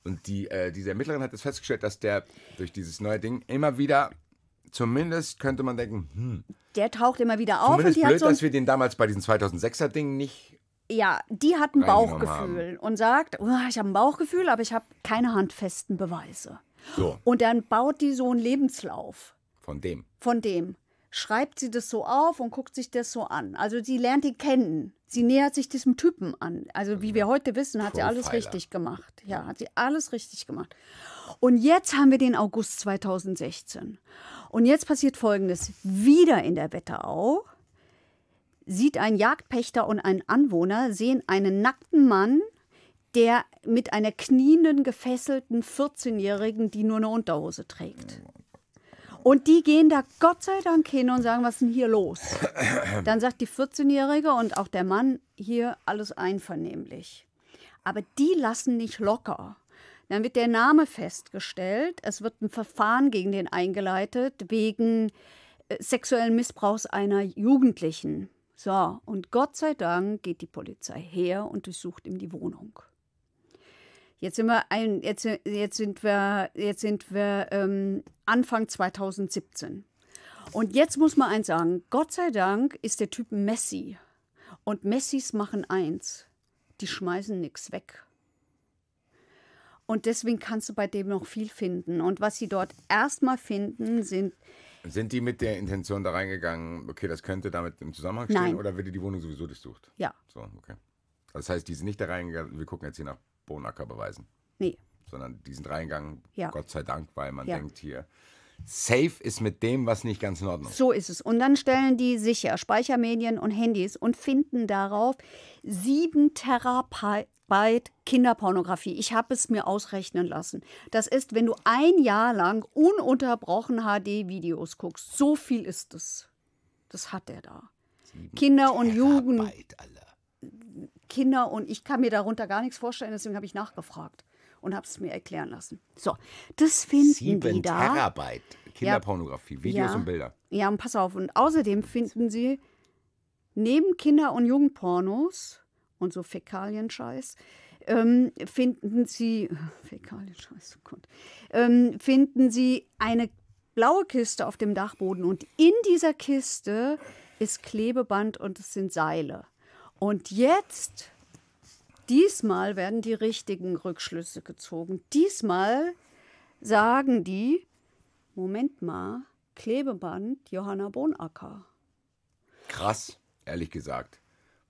und die, äh, diese Ermittlerin hat jetzt festgestellt, dass der durch dieses neue Ding immer wieder zumindest könnte man denken, hm. Der taucht immer wieder auf. Zumindest und die blöd, so dass wir den damals bei diesen 2006er-Dingen nicht ja, die hat ein Bauchgefühl und sagt, oh, ich habe ein Bauchgefühl, aber ich habe keine handfesten Beweise. So. Und dann baut die so einen Lebenslauf. Von dem. Von dem. Schreibt sie das so auf und guckt sich das so an. Also sie lernt ihn kennen. Sie nähert sich diesem Typen an. Also wie mhm. wir heute wissen, hat sie alles richtig gemacht. Ja, hat sie alles richtig gemacht. Und jetzt haben wir den August 2016. Und jetzt passiert Folgendes. Wieder in der Wetterau sieht ein Jagdpächter und ein Anwohner, sehen einen nackten Mann, der mit einer knienden, gefesselten 14-Jährigen, die nur eine Unterhose trägt. Und die gehen da Gott sei Dank hin und sagen, was ist denn hier los? [clears throat] Dann sagt die 14-Jährige und auch der Mann hier alles einvernehmlich. Aber die lassen nicht locker. Dann wird der Name festgestellt. Es wird ein Verfahren gegen den eingeleitet wegen äh, sexuellen Missbrauchs einer Jugendlichen. So, und Gott sei Dank geht die Polizei her und durchsucht ihm die Wohnung. Jetzt sind wir, ein, jetzt, jetzt sind wir, jetzt sind wir ähm, Anfang 2017. Und jetzt muss man eins sagen: Gott sei Dank ist der Typ Messi. Und Messis machen eins: die schmeißen nichts weg. Und deswegen kannst du bei dem noch viel finden. Und was sie dort erstmal finden, sind. Sind die mit der Intention da reingegangen, okay, das könnte damit im Zusammenhang stehen Nein. oder wird die Wohnung sowieso durchsucht? Ja. So, okay. Das heißt, die sind nicht da reingegangen, wir gucken jetzt hier nach Bohnenackerbeweisen. Nee. Sondern die sind reingegangen, ja. Gott sei Dank, weil man ja. denkt hier, safe ist mit dem, was nicht ganz in Ordnung ist. So ist es. Und dann stellen die sicher Speichermedien und Handys und finden darauf sieben Terabyte. Arbeit Kinderpornografie. Ich habe es mir ausrechnen lassen. Das ist, wenn du ein Jahr lang ununterbrochen HD-Videos guckst. So viel ist es. Das hat er da. Sieben Kinder und Jugend. Alle. Kinder und ich kann mir darunter gar nichts vorstellen, deswegen habe ich nachgefragt und habe es mir erklären lassen. So, das finden Sieben die da. Terabyte Kinderpornografie, ja. Videos ja. und Bilder. Ja, und pass auf. Und außerdem finden sie neben Kinder- und Jugendpornos und so Fäkalienscheiß, ähm, finden Sie, [laughs] Fäkalienscheiß, oh Gott, ähm, finden Sie eine blaue Kiste auf dem Dachboden und in dieser Kiste ist Klebeband und es sind Seile. Und jetzt, diesmal werden die richtigen Rückschlüsse gezogen. Diesmal sagen die, Moment mal, Klebeband Johanna Bonacker. Krass, ehrlich gesagt.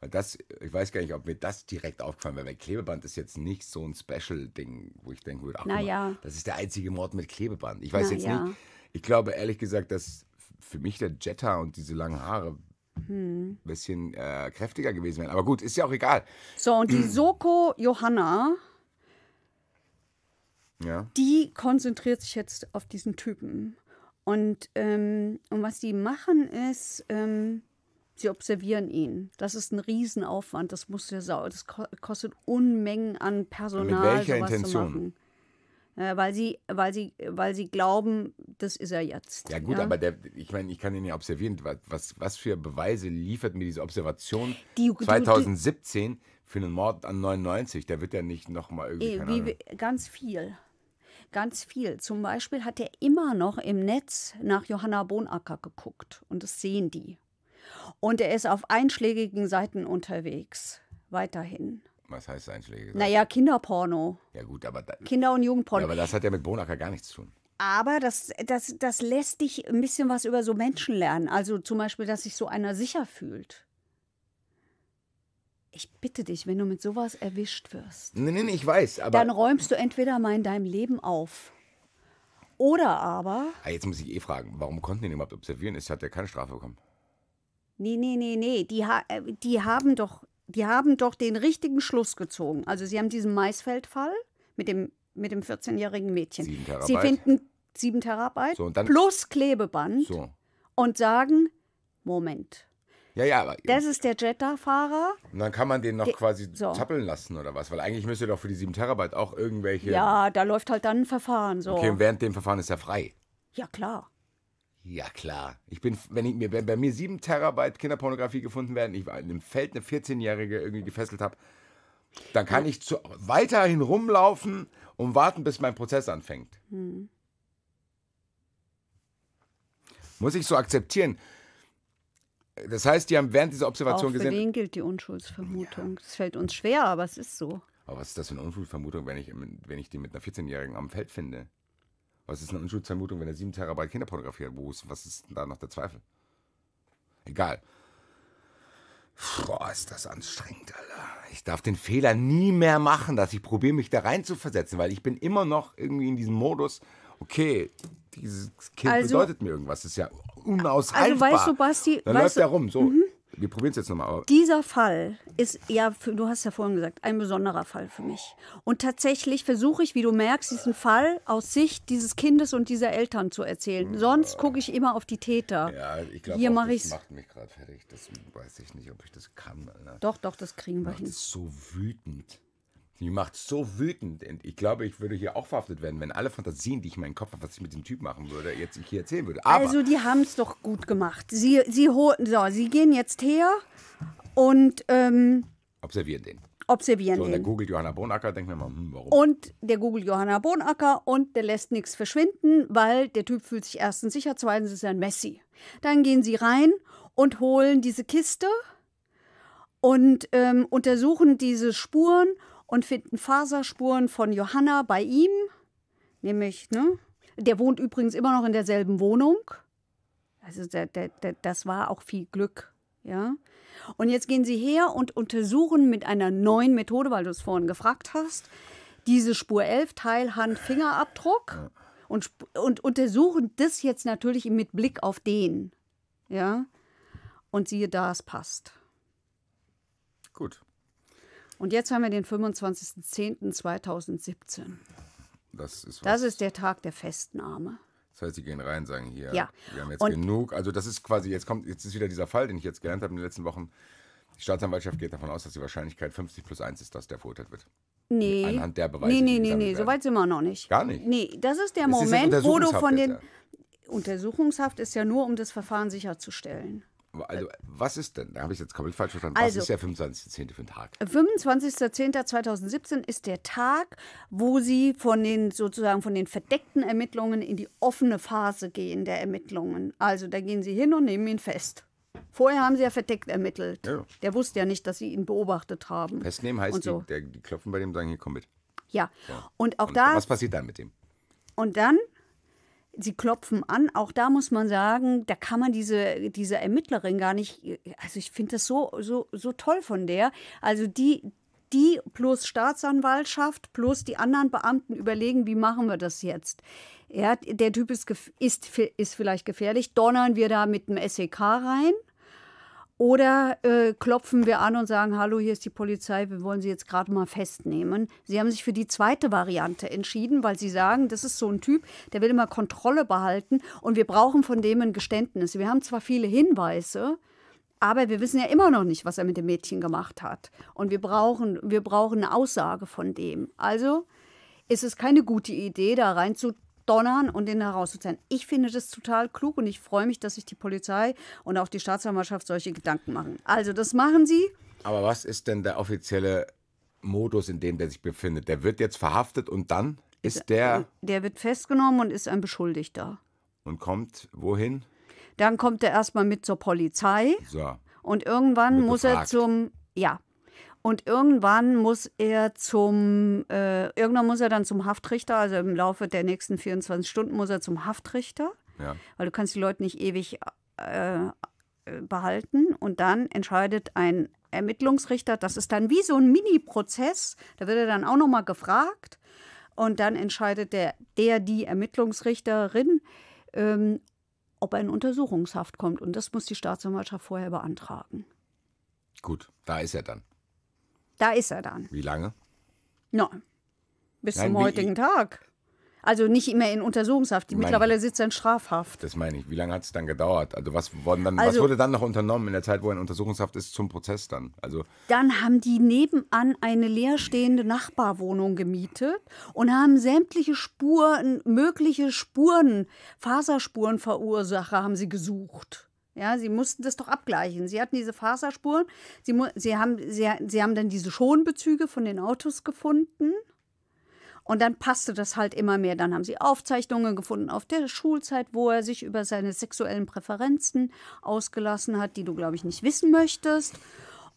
Weil das, ich weiß gar nicht, ob mir das direkt aufgefallen wäre, weil Klebeband ist jetzt nicht so ein Special-Ding, wo ich denken würde, ach, Na, ja. das ist der einzige Mord mit Klebeband. Ich weiß Na, jetzt ja. nicht. Ich glaube ehrlich gesagt, dass für mich der Jetta und diese langen Haare ein hm. bisschen äh, kräftiger gewesen wären. Aber gut, ist ja auch egal. So, und die [clears throat] Soko Johanna, ja. die konzentriert sich jetzt auf diesen Typen. Und, ähm, und was die machen ist, ähm, Sie observieren ihn. Das ist ein Riesenaufwand. Das muss ja sau. Das kostet Unmengen an Personal. Mit welcher Intention? Äh, weil sie, weil sie, weil sie glauben, das ist er jetzt. Ja gut, ja? aber der, ich meine, ich kann ihn ja observieren. Was, was für Beweise liefert mir diese Observation die, 2017 die, für einen Mord an 99? Der wird ja nicht nochmal irgendwie. Wie, ganz viel. Ganz viel. Zum Beispiel hat er immer noch im Netz nach Johanna Bonacker geguckt. Und das sehen die. Und er ist auf einschlägigen Seiten unterwegs. Weiterhin. Was heißt einschlägige Seiten? Naja, Kinderporno. Ja, gut, aber. Da, Kinder- und Jugendporno. Ja, aber das hat ja mit Bonacker gar nichts zu tun. Aber das, das, das lässt dich ein bisschen was über so Menschen lernen. Also zum Beispiel, dass sich so einer sicher fühlt. Ich bitte dich, wenn du mit sowas erwischt wirst. Nee, nee, ich weiß, aber. Dann räumst du entweder mal in deinem Leben auf. Oder aber. Ah, jetzt muss ich eh fragen, warum konnten die ihn überhaupt observieren? Es hat ja keine Strafe bekommen? Nee, nee, nee, nee. Die, ha äh, die, haben doch, die haben doch den richtigen Schluss gezogen. Also sie haben diesen Maisfeldfall mit dem, mit dem 14-jährigen Mädchen. Sieben Terabyte. Sie finden 7 Terabyte so, plus Klebeband so. und sagen, Moment. Ja, ja, aber das ist der Jetta-Fahrer. Und dann kann man den noch quasi so. zappeln lassen oder was? Weil eigentlich müsste doch für die 7 Terabyte auch irgendwelche. Ja, da läuft halt dann ein Verfahren so. Okay, und während dem Verfahren ist er frei. Ja, klar. Ja, klar. Ich bin, wenn ich mir, wenn bei mir 7 Terabyte Kinderpornografie gefunden werden, ich in einem Feld eine 14-Jährige irgendwie gefesselt habe, dann kann ja. ich zu, weiterhin rumlaufen und warten, bis mein Prozess anfängt. Mhm. Muss ich so akzeptieren. Das heißt, die haben während dieser Observation Auch für gesehen. Für wen gilt die Unschuldsvermutung. Es ja. fällt uns schwer, aber es ist so. Aber was ist das für eine Unschuldsvermutung, wenn ich, wenn ich die mit einer 14-Jährigen am Feld finde? Was ist eine Unschuldsvermutung, wenn er 7 Terabyte Kinderpornografie hat? Wo ist, was ist da noch der Zweifel? Egal. Boah, ist das anstrengend, Alter. Ich darf den Fehler nie mehr machen, dass ich probiere, mich da rein zu versetzen, weil ich bin immer noch irgendwie in diesem Modus, okay, dieses Kind also, bedeutet mir irgendwas. Das ist ja unaushaltbar. Also weißt du, Basti... Dann weißt läuft du, er rum, so, mhm wir probieren es jetzt nochmal. Dieser Fall ist, ja, du hast ja vorhin gesagt, ein besonderer Fall für mich. Und tatsächlich versuche ich, wie du merkst, diesen Fall aus Sicht dieses Kindes und dieser Eltern zu erzählen. Hm. Sonst gucke ich immer auf die Täter. Ja, ich glaube, das ich's. macht mich gerade fertig. Das weiß ich nicht, ob ich das kann. Alter. Doch, doch, das kriegen wir hin. Das ist so wütend. Die macht so wütend. Ich glaube, ich würde hier auch verhaftet werden, wenn alle Fantasien, die ich in meinem Kopf habe, was ich mit dem Typ machen würde, jetzt ich hier erzählen würde. Aber also, die haben es doch gut gemacht. Sie, sie, so, sie gehen jetzt her und. Ähm, observieren den. Observieren so, den. Und der googelt Johanna Bonacker, denkt mir mal, hm, warum? Und der googelt Johanna Bonacker und der lässt nichts verschwinden, weil der Typ fühlt sich erstens sicher, zweitens ist er ein Messi. Dann gehen sie rein und holen diese Kiste und ähm, untersuchen diese Spuren und finden Faserspuren von Johanna bei ihm, nämlich, ne? Der wohnt übrigens immer noch in derselben Wohnung. Also der, der, der, das war auch viel Glück, ja. Und jetzt gehen sie her und untersuchen mit einer neuen Methode, weil du es vorhin gefragt hast, diese Spur 11, Teil Hand, Fingerabdruck und, und untersuchen das jetzt natürlich mit Blick auf den, ja. Und siehe da, es passt. Und jetzt haben wir den 25.10.2017. Das ist, das ist der Tag der Festnahme. Das heißt, sie gehen rein, sagen hier, ja. wir haben jetzt Und genug. Also das ist quasi, jetzt kommt, jetzt ist wieder dieser Fall, den ich jetzt gelernt habe in den letzten Wochen. Die Staatsanwaltschaft geht davon aus, dass die Wahrscheinlichkeit 50 plus 1 ist, dass der verurteilt wird. Nee. Anhand der Beweise. Nee, nee, nee, nee. so weit sind wir noch nicht. Gar nicht. Nee, das ist der das Moment, ist wo du von den. Untersuchungshaft ist ja nur, um das Verfahren sicherzustellen. Also, was ist denn? Da habe ich jetzt komplett falsch verstanden. Also, was ist der 25.10. für ein Tag? 25.10.2017 ist der Tag, wo sie von den sozusagen von den verdeckten Ermittlungen in die offene Phase gehen der Ermittlungen. Also, da gehen sie hin und nehmen ihn fest. Vorher haben sie ja verdeckt ermittelt. Ja. Der wusste ja nicht, dass sie ihn beobachtet haben. Festnehmen heißt, so. die, die klopfen bei dem und sagen: Hier, komm mit. Ja. ja. Und auch und da. Was passiert dann mit dem? Und dann Sie klopfen an. Auch da muss man sagen, da kann man diese, diese Ermittlerin gar nicht. Also ich finde das so, so, so toll von der. Also die, die plus Staatsanwaltschaft plus die anderen Beamten überlegen, wie machen wir das jetzt. Ja, der Typ ist, ist, ist vielleicht gefährlich. Donnern wir da mit dem SEK rein? Oder äh, klopfen wir an und sagen, hallo, hier ist die Polizei, wir wollen Sie jetzt gerade mal festnehmen. Sie haben sich für die zweite Variante entschieden, weil Sie sagen, das ist so ein Typ, der will immer Kontrolle behalten und wir brauchen von dem ein Geständnis. Wir haben zwar viele Hinweise, aber wir wissen ja immer noch nicht, was er mit dem Mädchen gemacht hat. Und wir brauchen, wir brauchen eine Aussage von dem. Also ist es keine gute Idee, da rein zu donnern und den herauszuziehen. Ich finde das total klug und ich freue mich, dass sich die Polizei und auch die Staatsanwaltschaft solche Gedanken machen. Also, das machen sie. Aber was ist denn der offizielle Modus, in dem der sich befindet? Der wird jetzt verhaftet und dann ist der. Der wird festgenommen und ist ein Beschuldigter. Und kommt wohin? Dann kommt er erstmal mit zur Polizei. So. Und irgendwann muss er zum. Ja, und irgendwann muss er zum, äh, irgendwann muss er dann zum Haftrichter, also im Laufe der nächsten 24 Stunden muss er zum Haftrichter, ja. weil du kannst die Leute nicht ewig äh, äh, behalten. Und dann entscheidet ein Ermittlungsrichter, das ist dann wie so ein Mini-Prozess, da wird er dann auch nochmal gefragt. Und dann entscheidet der, der die Ermittlungsrichterin, ähm, ob er in Untersuchungshaft kommt. Und das muss die Staatsanwaltschaft vorher beantragen. Gut, da ist er dann. Da ist er dann. Wie lange? Na, bis Nein, zum heutigen Tag. Also nicht immer in Untersuchungshaft. Meine, Mittlerweile sitzt er in Strafhaft. Das meine ich. Wie lange hat es dann gedauert? Also was, dann, also was, wurde dann noch unternommen in der Zeit, wo er in Untersuchungshaft ist, zum Prozess dann? Also dann haben die nebenan eine leerstehende Nachbarwohnung gemietet und haben sämtliche Spuren, mögliche Spuren, Faserspurenverursacher haben sie gesucht. Ja, sie mussten das doch abgleichen. Sie hatten diese Faserspuren. Sie, sie, haben, sie, sie haben dann diese Schonbezüge von den Autos gefunden. Und dann passte das halt immer mehr. Dann haben sie Aufzeichnungen gefunden auf der Schulzeit, wo er sich über seine sexuellen Präferenzen ausgelassen hat, die du, glaube ich, nicht wissen möchtest.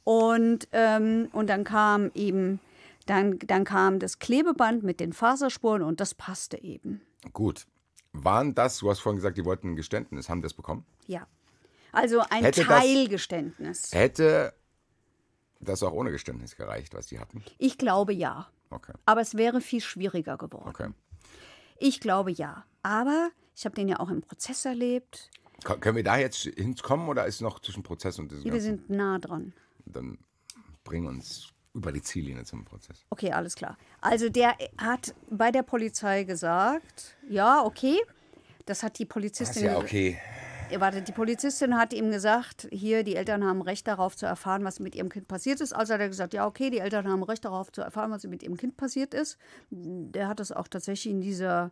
Und, ähm, und dann kam eben, dann, dann kam das Klebeband mit den Faserspuren und das passte eben. Gut. Waren das, du hast vorhin gesagt, die wollten ein Geständnis, haben das bekommen? Ja. Also ein hätte Teilgeständnis. Das, hätte das auch ohne Geständnis gereicht, was die hatten? Ich glaube ja. Okay. Aber es wäre viel schwieriger geworden. Okay. Ich glaube ja. Aber ich habe den ja auch im Prozess erlebt. K können wir da jetzt hinkommen oder ist noch zwischen Prozess und diesem Wir ganzen? sind nah dran. Dann bring uns über die Ziellinie zum Prozess. Okay, alles klar. Also der hat bei der Polizei gesagt, ja, okay. Das hat die Polizistin. Das ist ja okay. Warte, die Polizistin hat ihm gesagt, hier, die Eltern haben Recht darauf zu erfahren, was mit ihrem Kind passiert ist. Also hat er gesagt, ja, okay, die Eltern haben Recht darauf zu erfahren, was mit ihrem Kind passiert ist. Der hat das auch tatsächlich in dieser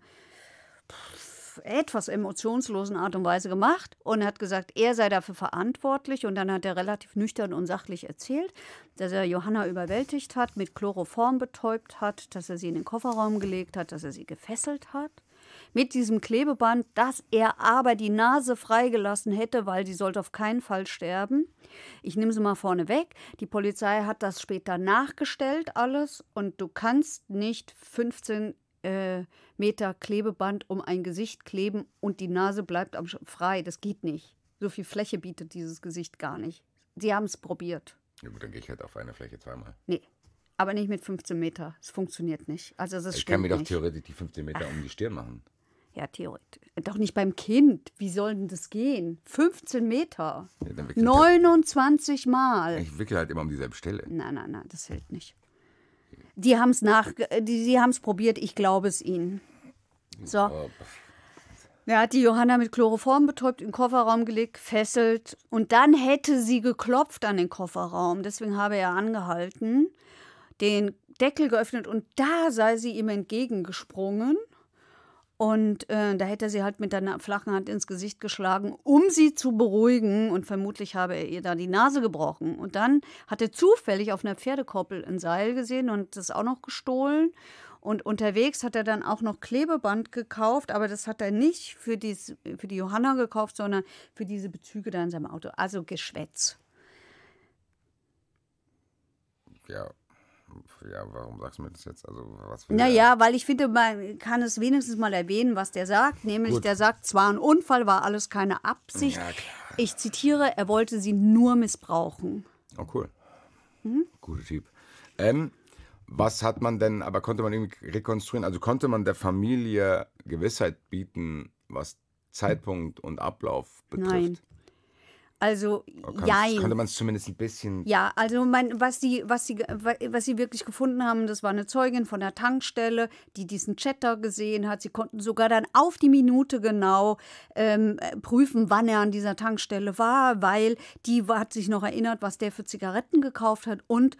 etwas emotionslosen Art und Weise gemacht und hat gesagt, er sei dafür verantwortlich. Und dann hat er relativ nüchtern und sachlich erzählt, dass er Johanna überwältigt hat, mit Chloroform betäubt hat, dass er sie in den Kofferraum gelegt hat, dass er sie gefesselt hat mit diesem Klebeband, dass er aber die Nase freigelassen hätte, weil sie sollte auf keinen Fall sterben. Ich nehme sie mal vorne weg. Die Polizei hat das später nachgestellt alles und du kannst nicht 15 äh, Meter Klebeband um ein Gesicht kleben und die Nase bleibt am frei. Das geht nicht. So viel Fläche bietet dieses Gesicht gar nicht. Sie haben es probiert. Ja gut, dann gehe ich halt auf eine Fläche zweimal. Nee, aber nicht mit 15 Meter. Es funktioniert nicht. Also es ich kann mir doch theoretisch die 15 Meter Ach. um die Stirn machen. Ja, theoretisch. Doch nicht beim Kind. Wie soll denn das gehen? 15 Meter. Ja, dann wickelt 29 halt- Mal. Ich wickel halt immer um dieselbe Stelle. Nein, nein, nein, das hält nicht. Die haben es nach, die, die haben es probiert, ich glaube es ihnen. So. Er hat die Johanna mit Chloroform betäubt, im Kofferraum gelegt, fesselt und dann hätte sie geklopft an den Kofferraum. Deswegen habe er angehalten, den Deckel geöffnet und da sei sie ihm entgegengesprungen und äh, da hätte er sie halt mit einer flachen Hand ins Gesicht geschlagen, um sie zu beruhigen. Und vermutlich habe er ihr da die Nase gebrochen. Und dann hat er zufällig auf einer Pferdekoppel ein Seil gesehen und das auch noch gestohlen. Und unterwegs hat er dann auch noch Klebeband gekauft, aber das hat er nicht für, dies, für die Johanna gekauft, sondern für diese Bezüge da in seinem Auto. Also Geschwätz. Ja, ja, warum sagst du mir das jetzt? Also, was naja, weil ich finde, man kann es wenigstens mal erwähnen, was der sagt. Nämlich, Gut. der sagt, zwar ein Unfall, war alles keine Absicht. Ja, ich zitiere, er wollte sie nur missbrauchen. Oh, cool. Mhm. Guter Typ. Ähm, was hat man denn, aber konnte man irgendwie rekonstruieren? Also konnte man der Familie Gewissheit bieten, was Zeitpunkt und Ablauf betrifft? Nein. Also okay, oh, jein. Konnte man es zumindest ein bisschen. Ja, also mein, was sie, was sie, was sie wirklich gefunden haben, das war eine Zeugin von der Tankstelle, die diesen Chatter gesehen hat. Sie konnten sogar dann auf die Minute genau ähm, prüfen, wann er an dieser Tankstelle war, weil die hat sich noch erinnert, was der für Zigaretten gekauft hat und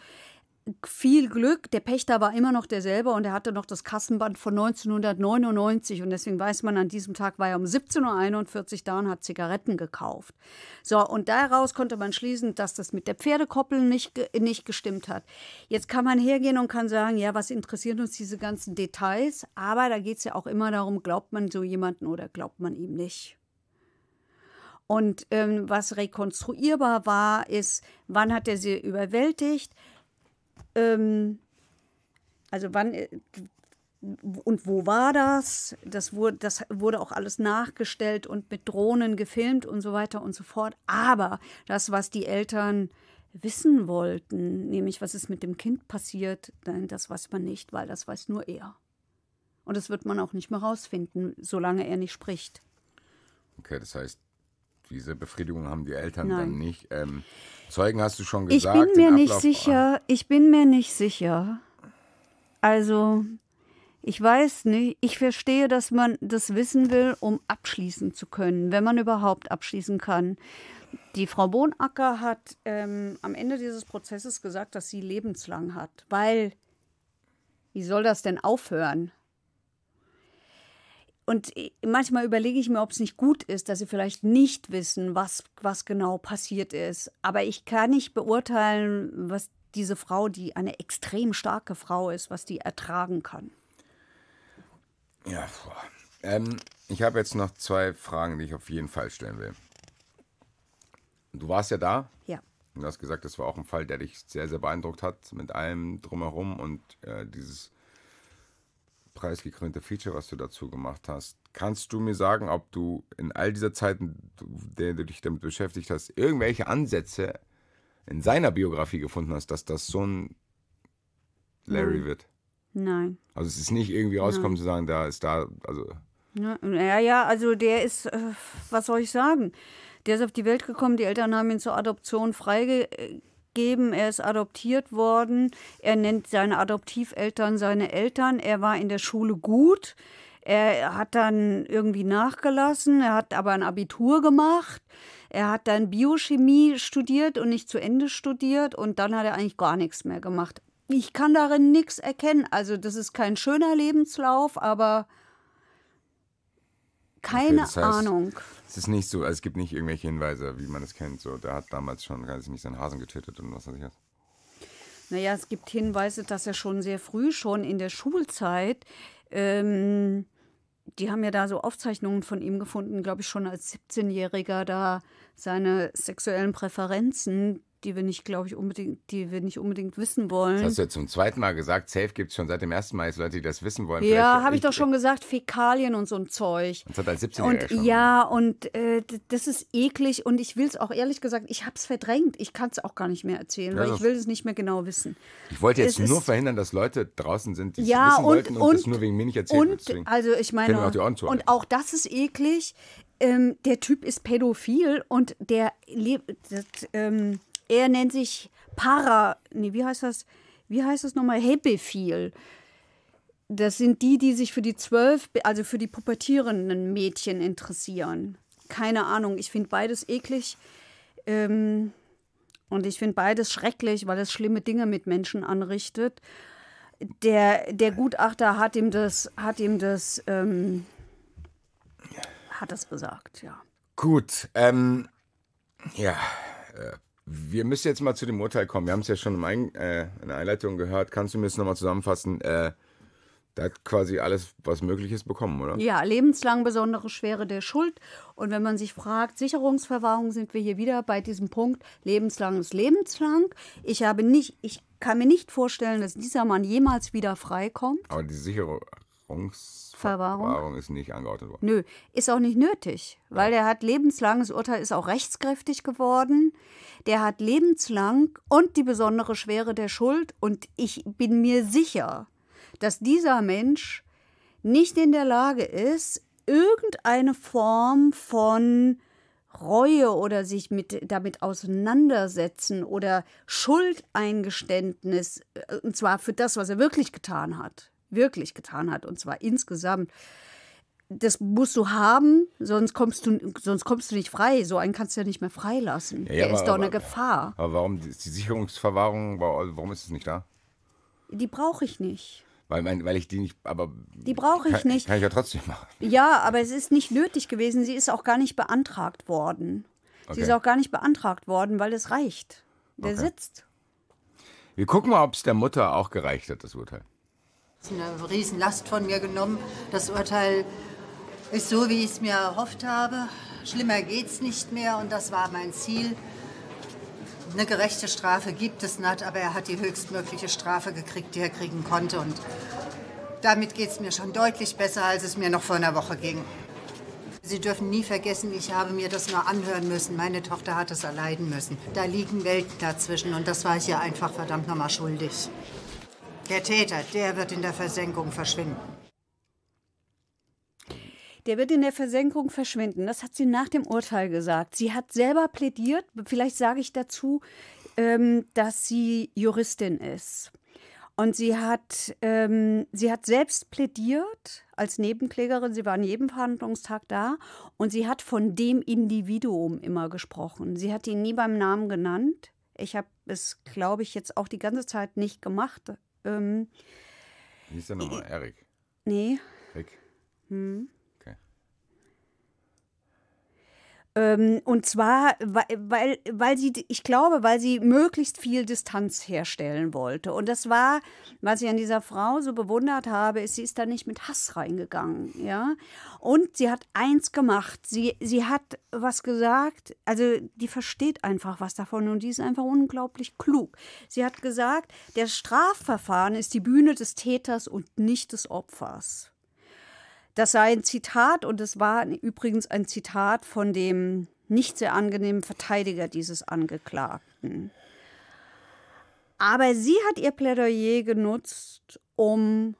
viel Glück. Der Pächter war immer noch derselbe und er hatte noch das Kassenband von 1999. Und deswegen weiß man, an diesem Tag war er um 17.41 Uhr da und hat Zigaretten gekauft. So, und daraus konnte man schließen, dass das mit der Pferdekoppel nicht, nicht gestimmt hat. Jetzt kann man hergehen und kann sagen, ja, was interessieren uns diese ganzen Details? Aber da geht es ja auch immer darum, glaubt man so jemanden oder glaubt man ihm nicht? Und ähm, was rekonstruierbar war, ist, wann hat er sie überwältigt? Ähm, also wann äh, und wo war das? Das wurde, das wurde auch alles nachgestellt und mit Drohnen gefilmt und so weiter und so fort. Aber das, was die Eltern wissen wollten, nämlich was ist mit dem Kind passiert, das weiß man nicht, weil das weiß nur er. Und das wird man auch nicht mehr rausfinden, solange er nicht spricht. Okay, das heißt, diese Befriedigung haben die Eltern Nein. dann nicht. Ähm, Zeugen hast du schon gesagt. Ich bin mir nicht sicher. Ich bin mir nicht sicher. Also, ich weiß nicht. Ich verstehe, dass man das wissen will, um abschließen zu können, wenn man überhaupt abschließen kann. Die Frau Bohnacker hat ähm, am Ende dieses Prozesses gesagt, dass sie lebenslang hat, weil wie soll das denn aufhören? und manchmal überlege ich mir, ob es nicht gut ist, dass sie vielleicht nicht wissen, was, was genau passiert ist. Aber ich kann nicht beurteilen, was diese Frau, die eine extrem starke Frau ist, was die ertragen kann. Ja, ähm, ich habe jetzt noch zwei Fragen, die ich auf jeden Fall stellen will. Du warst ja da. Ja. du hast gesagt, das war auch ein Fall, der dich sehr, sehr beeindruckt hat mit allem drumherum und äh, dieses preisgekrönte Feature, was du dazu gemacht hast. Kannst du mir sagen, ob du in all dieser Zeit, in der du dich damit beschäftigt hast, irgendwelche Ansätze in seiner Biografie gefunden hast, dass das so ein Larry Nein. wird? Nein. Also es ist nicht irgendwie rausgekommen Nein. zu sagen, da ist da, also. Ja, ja, also der ist, äh, was soll ich sagen? Der ist auf die Welt gekommen, die Eltern haben ihn zur Adoption freigegeben äh, geben. Er ist adoptiert worden. Er nennt seine Adoptiveltern seine Eltern. Er war in der Schule gut. Er hat dann irgendwie nachgelassen. Er hat aber ein Abitur gemacht. Er hat dann Biochemie studiert und nicht zu Ende studiert. Und dann hat er eigentlich gar nichts mehr gemacht. Ich kann darin nichts erkennen. Also das ist kein schöner Lebenslauf, aber keine okay, das heißt, Ahnung. Es ist nicht so, also es gibt nicht irgendwelche Hinweise, wie man es kennt. So, der hat damals schon, weiß ich nicht, seinen Hasen getötet und was weiß ich was. Naja, es gibt Hinweise, dass er schon sehr früh, schon in der Schulzeit, ähm, die haben ja da so Aufzeichnungen von ihm gefunden, glaube ich, schon als 17-Jähriger, da seine sexuellen Präferenzen die wir nicht, glaube ich, unbedingt, die wir nicht unbedingt wissen wollen. Das hast du ja zum zweiten Mal gesagt, Safe gibt es schon seit dem ersten Mal, jetzt Leute, die das wissen wollen. Ja, habe ich, ich doch schon gesagt, Fäkalien und so ein Zeug. Das hat als 17 und, schon. Ja, und äh, das ist eklig und ich will es auch ehrlich gesagt, ich habe es verdrängt. Ich kann es auch gar nicht mehr erzählen, ja, weil ich will es nicht mehr genau wissen. Ich wollte jetzt es nur verhindern, dass Leute draußen sind, die es ja, wissen und, wollten und, und das nur wegen mir nicht erzählen. Und, deswegen also ich meine, auch und auch das ist eklig. Ähm, der Typ ist pädophil und der lebt. Ähm, er nennt sich Para, nee, wie heißt das? Wie heißt das nochmal? Hebefiel. Das sind die, die sich für die zwölf, also für die pubertierenden Mädchen interessieren. Keine Ahnung, ich finde beides eklig. Ähm, und ich finde beides schrecklich, weil es schlimme Dinge mit Menschen anrichtet. Der, der Gutachter hat ihm das, hat ihm das, ähm, hat das gesagt, ja. Gut, ähm, ja, äh, wir müssen jetzt mal zu dem Urteil kommen. Wir haben es ja schon äh, in, der Einleitung gehört. Kannst du mir das nochmal zusammenfassen? Äh, da hat quasi alles, was möglich ist, bekommen, oder? Ja, lebenslang besondere Schwere der Schuld. Und wenn man sich fragt, Sicherungsverwahrung, sind wir hier wieder bei diesem Punkt, lebenslang ist lebenslang. Ich habe nicht, ich kann mir nicht vorstellen, dass dieser Mann jemals wieder freikommt. Aber die Sicherung, Zwangsverwahrung ist nicht angeordnet worden. Nö, ist auch nicht nötig, weil ja. der hat lebenslang, das Urteil ist auch rechtskräftig geworden, der hat lebenslang und die besondere Schwere der Schuld. Und ich bin mir sicher, dass dieser Mensch nicht in der Lage ist, irgendeine Form von Reue oder sich mit, damit auseinandersetzen oder Schuldeingeständnis, äh, und zwar für das, was er wirklich getan hat, wirklich getan hat, und zwar insgesamt. Das musst du haben, sonst kommst du, sonst kommst du nicht frei. So einen kannst du ja nicht mehr freilassen. Ja, ja, Der ist doch eine Gefahr. Aber warum ist die Sicherungsverwahrung, warum ist es nicht da? Die brauche ich nicht. Weil, weil, ich die nicht, aber. Die brauche ich kann, nicht. Kann ich ja trotzdem machen. Ja, aber es ist nicht nötig gewesen. Sie ist auch gar nicht beantragt worden. Okay. Sie ist auch gar nicht beantragt worden, weil es reicht. Der okay. sitzt. Wir gucken mal, ob es der Mutter auch gereicht hat, das Urteil. Das ist eine Riesenlast von mir genommen. Das Urteil ist so, wie ich es mir erhofft habe. Schlimmer geht es nicht mehr und das war mein Ziel. Eine gerechte Strafe gibt es nicht, aber er hat die höchstmögliche Strafe gekriegt, die er kriegen konnte. Und damit geht es mir schon deutlich besser, als es mir noch vor einer Woche ging. Sie dürfen nie vergessen, ich habe mir das nur anhören müssen. Meine Tochter hat es erleiden müssen. Da liegen Welten dazwischen und das war ich ihr einfach verdammt nochmal schuldig. Der Täter, der wird in der Versenkung verschwinden. Der wird in der Versenkung verschwinden. Das hat sie nach dem Urteil gesagt. Sie hat selber plädiert, vielleicht sage ich dazu, ähm, dass sie Juristin ist. Und sie hat, ähm, sie hat selbst plädiert als Nebenklägerin. Sie war an jedem Verhandlungstag da und sie hat von dem Individuum immer gesprochen. Sie hat ihn nie beim Namen genannt. Ich habe es, glaube ich, jetzt auch die ganze Zeit nicht gemacht. Ähm, Wie ist der nochmal? Erik? Nee. Rick. Hm. Ähm, und zwar, weil, weil sie, ich glaube, weil sie möglichst viel Distanz herstellen wollte. Und das war, was ich an dieser Frau so bewundert habe, ist, sie ist da nicht mit Hass reingegangen. Ja? Und sie hat eins gemacht. Sie, sie hat was gesagt, also die versteht einfach was davon und die ist einfach unglaublich klug. Sie hat gesagt, der Strafverfahren ist die Bühne des Täters und nicht des Opfers. Das sei ein Zitat und es war übrigens ein Zitat von dem nicht sehr angenehmen Verteidiger dieses Angeklagten. Aber sie hat ihr Plädoyer genutzt, um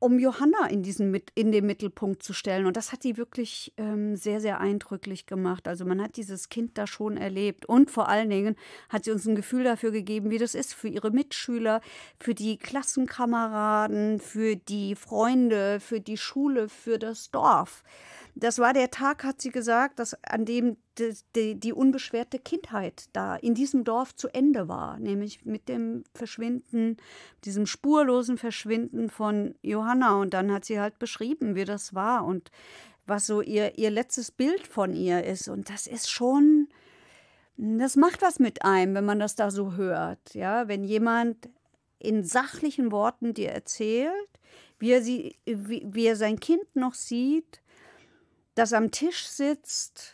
um Johanna in, diesen, in den Mittelpunkt zu stellen. Und das hat die wirklich ähm, sehr, sehr eindrücklich gemacht. Also man hat dieses Kind da schon erlebt. Und vor allen Dingen hat sie uns ein Gefühl dafür gegeben, wie das ist für ihre Mitschüler, für die Klassenkameraden, für die Freunde, für die Schule, für das Dorf. Das war der Tag, hat sie gesagt, dass, an dem die, die, die unbeschwerte Kindheit da in diesem Dorf zu Ende war, nämlich mit dem Verschwinden, diesem spurlosen Verschwinden von Johanna. Und dann hat sie halt beschrieben, wie das war und was so ihr, ihr letztes Bild von ihr ist. Und das ist schon, das macht was mit einem, wenn man das da so hört. Ja, wenn jemand in sachlichen Worten dir erzählt, wie er, sie, wie, wie er sein Kind noch sieht, das am Tisch sitzt,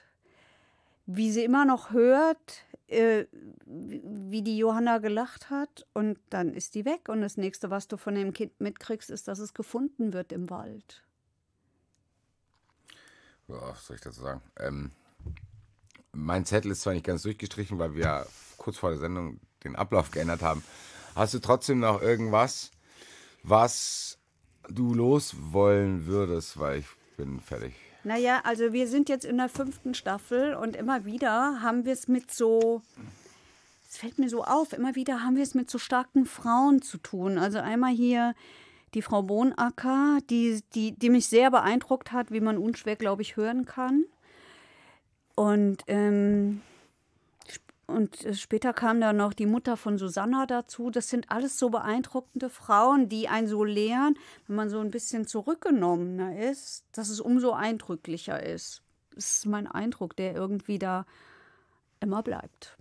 wie sie immer noch hört, äh, wie die Johanna gelacht hat und dann ist die weg und das nächste, was du von dem Kind mitkriegst, ist, dass es gefunden wird im Wald. Boah, was soll ich dazu sagen? Ähm, mein Zettel ist zwar nicht ganz durchgestrichen, weil wir kurz vor der Sendung den Ablauf geändert haben. Hast du trotzdem noch irgendwas, was du loswollen würdest? Weil ich bin fertig. Naja, also wir sind jetzt in der fünften Staffel und immer wieder haben wir es mit so, es fällt mir so auf, immer wieder haben wir es mit so starken Frauen zu tun. Also einmal hier die Frau Bohnacker, die, die, die mich sehr beeindruckt hat, wie man unschwer, glaube ich, hören kann. Und ähm, und äh, später kam dann noch die Mutter von Susanna dazu. Das sind alles so beeindruckende Frauen, die einen so lehren, wenn man so ein bisschen zurückgenommener ist, dass es umso eindrücklicher ist. Das ist mein Eindruck, der irgendwie da immer bleibt.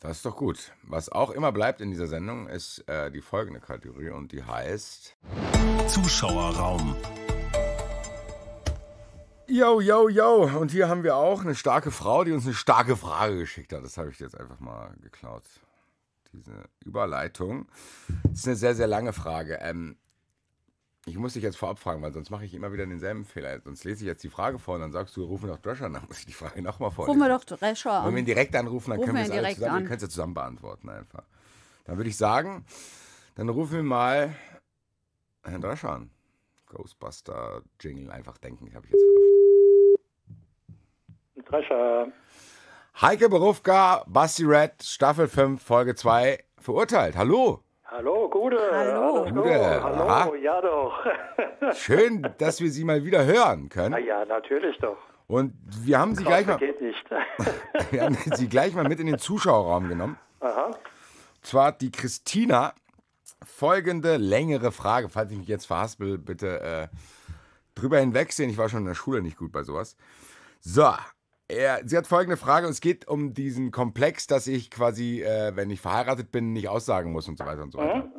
Das ist doch gut. Was auch immer bleibt in dieser Sendung, ist äh, die folgende Kategorie und die heißt Zuschauerraum. Yo, yo, yo. Und hier haben wir auch eine starke Frau, die uns eine starke Frage geschickt hat. Das habe ich jetzt einfach mal geklaut. Diese Überleitung. Das ist eine sehr, sehr lange Frage. Ähm, ich muss dich jetzt vorab fragen, weil sonst mache ich immer wieder denselben Fehler. Sonst lese ich jetzt die Frage vor und dann sagst du, rufen wir doch Drescher an. Dann muss ich die Frage nochmal vorlesen. Rufen wir doch Drescher an. Wenn wir ihn direkt anrufen, dann rufen können wir, es alle zusammen, an. ja zusammen beantworten einfach. Dann würde ich sagen, dann rufen wir mal Herrn Drescher an. Ghostbuster-Jingle einfach denken, habe ich jetzt Presse. Heike Berufka, Basti Red, Staffel 5, Folge 2, verurteilt. Hallo. Hallo, Gude. Hallo, Gude. Hallo, Aha. ja doch. [laughs] Schön, dass wir Sie mal wieder hören können. Na ja, natürlich doch. Und wir haben Sie gleich mal. Geht nicht. [laughs] wir haben Sie gleich mal mit in den Zuschauerraum genommen. Aha. Und zwar hat die Christina folgende längere Frage. Falls ich mich jetzt verhaspel, bitte äh, drüber hinwegsehen. Ich war schon in der Schule nicht gut bei sowas. So, ja, sie hat folgende Frage und es geht um diesen Komplex, dass ich quasi, äh, wenn ich verheiratet bin, nicht aussagen muss und so weiter und so weiter. Mhm.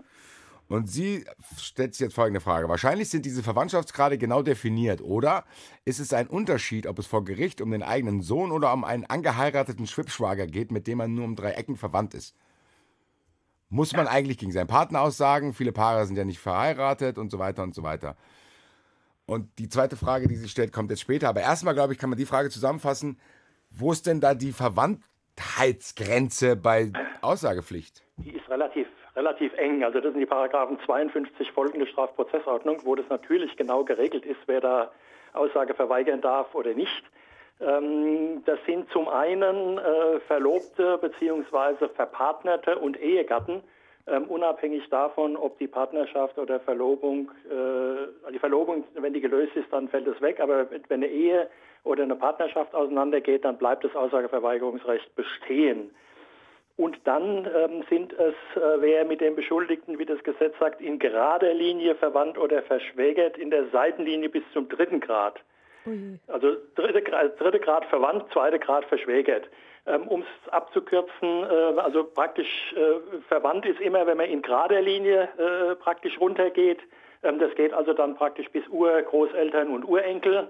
Und sie stellt sich jetzt folgende Frage. Wahrscheinlich sind diese Verwandtschaftsgrade genau definiert, oder? Ist es ein Unterschied, ob es vor Gericht um den eigenen Sohn oder um einen angeheirateten Schwippschwager geht, mit dem man nur um drei Ecken verwandt ist? Muss man eigentlich gegen seinen Partner aussagen? Viele Paare sind ja nicht verheiratet und so weiter und so weiter. Und die zweite Frage, die sie stellt, kommt jetzt später. Aber erstmal, glaube ich, kann man die Frage zusammenfassen. Wo ist denn da die Verwandtheitsgrenze bei Aussagepflicht? Die ist relativ, relativ eng. Also das sind die Paragraphen 52 folgende Strafprozessordnung, wo das natürlich genau geregelt ist, wer da Aussage verweigern darf oder nicht. Ähm, das sind zum einen äh, Verlobte bzw. Verpartnerte und Ehegatten ähm, unabhängig davon, ob die Partnerschaft oder Verlobung, äh, die Verlobung, wenn die gelöst ist, dann fällt es weg, aber wenn eine Ehe oder eine Partnerschaft auseinandergeht, dann bleibt das Aussageverweigerungsrecht bestehen. Und dann ähm, sind es, äh, wer mit dem Beschuldigten, wie das Gesetz sagt, in gerader Linie verwandt oder verschwägert, in der Seitenlinie bis zum dritten Grad. Mhm. Also dritte, dritte Grad verwandt, zweite Grad verschwägert. Ähm, um es abzukürzen, äh, also praktisch äh, verwandt ist immer, wenn man in gerader Linie äh, praktisch runtergeht. Ähm, das geht also dann praktisch bis Ur-, Großeltern und Urenkel.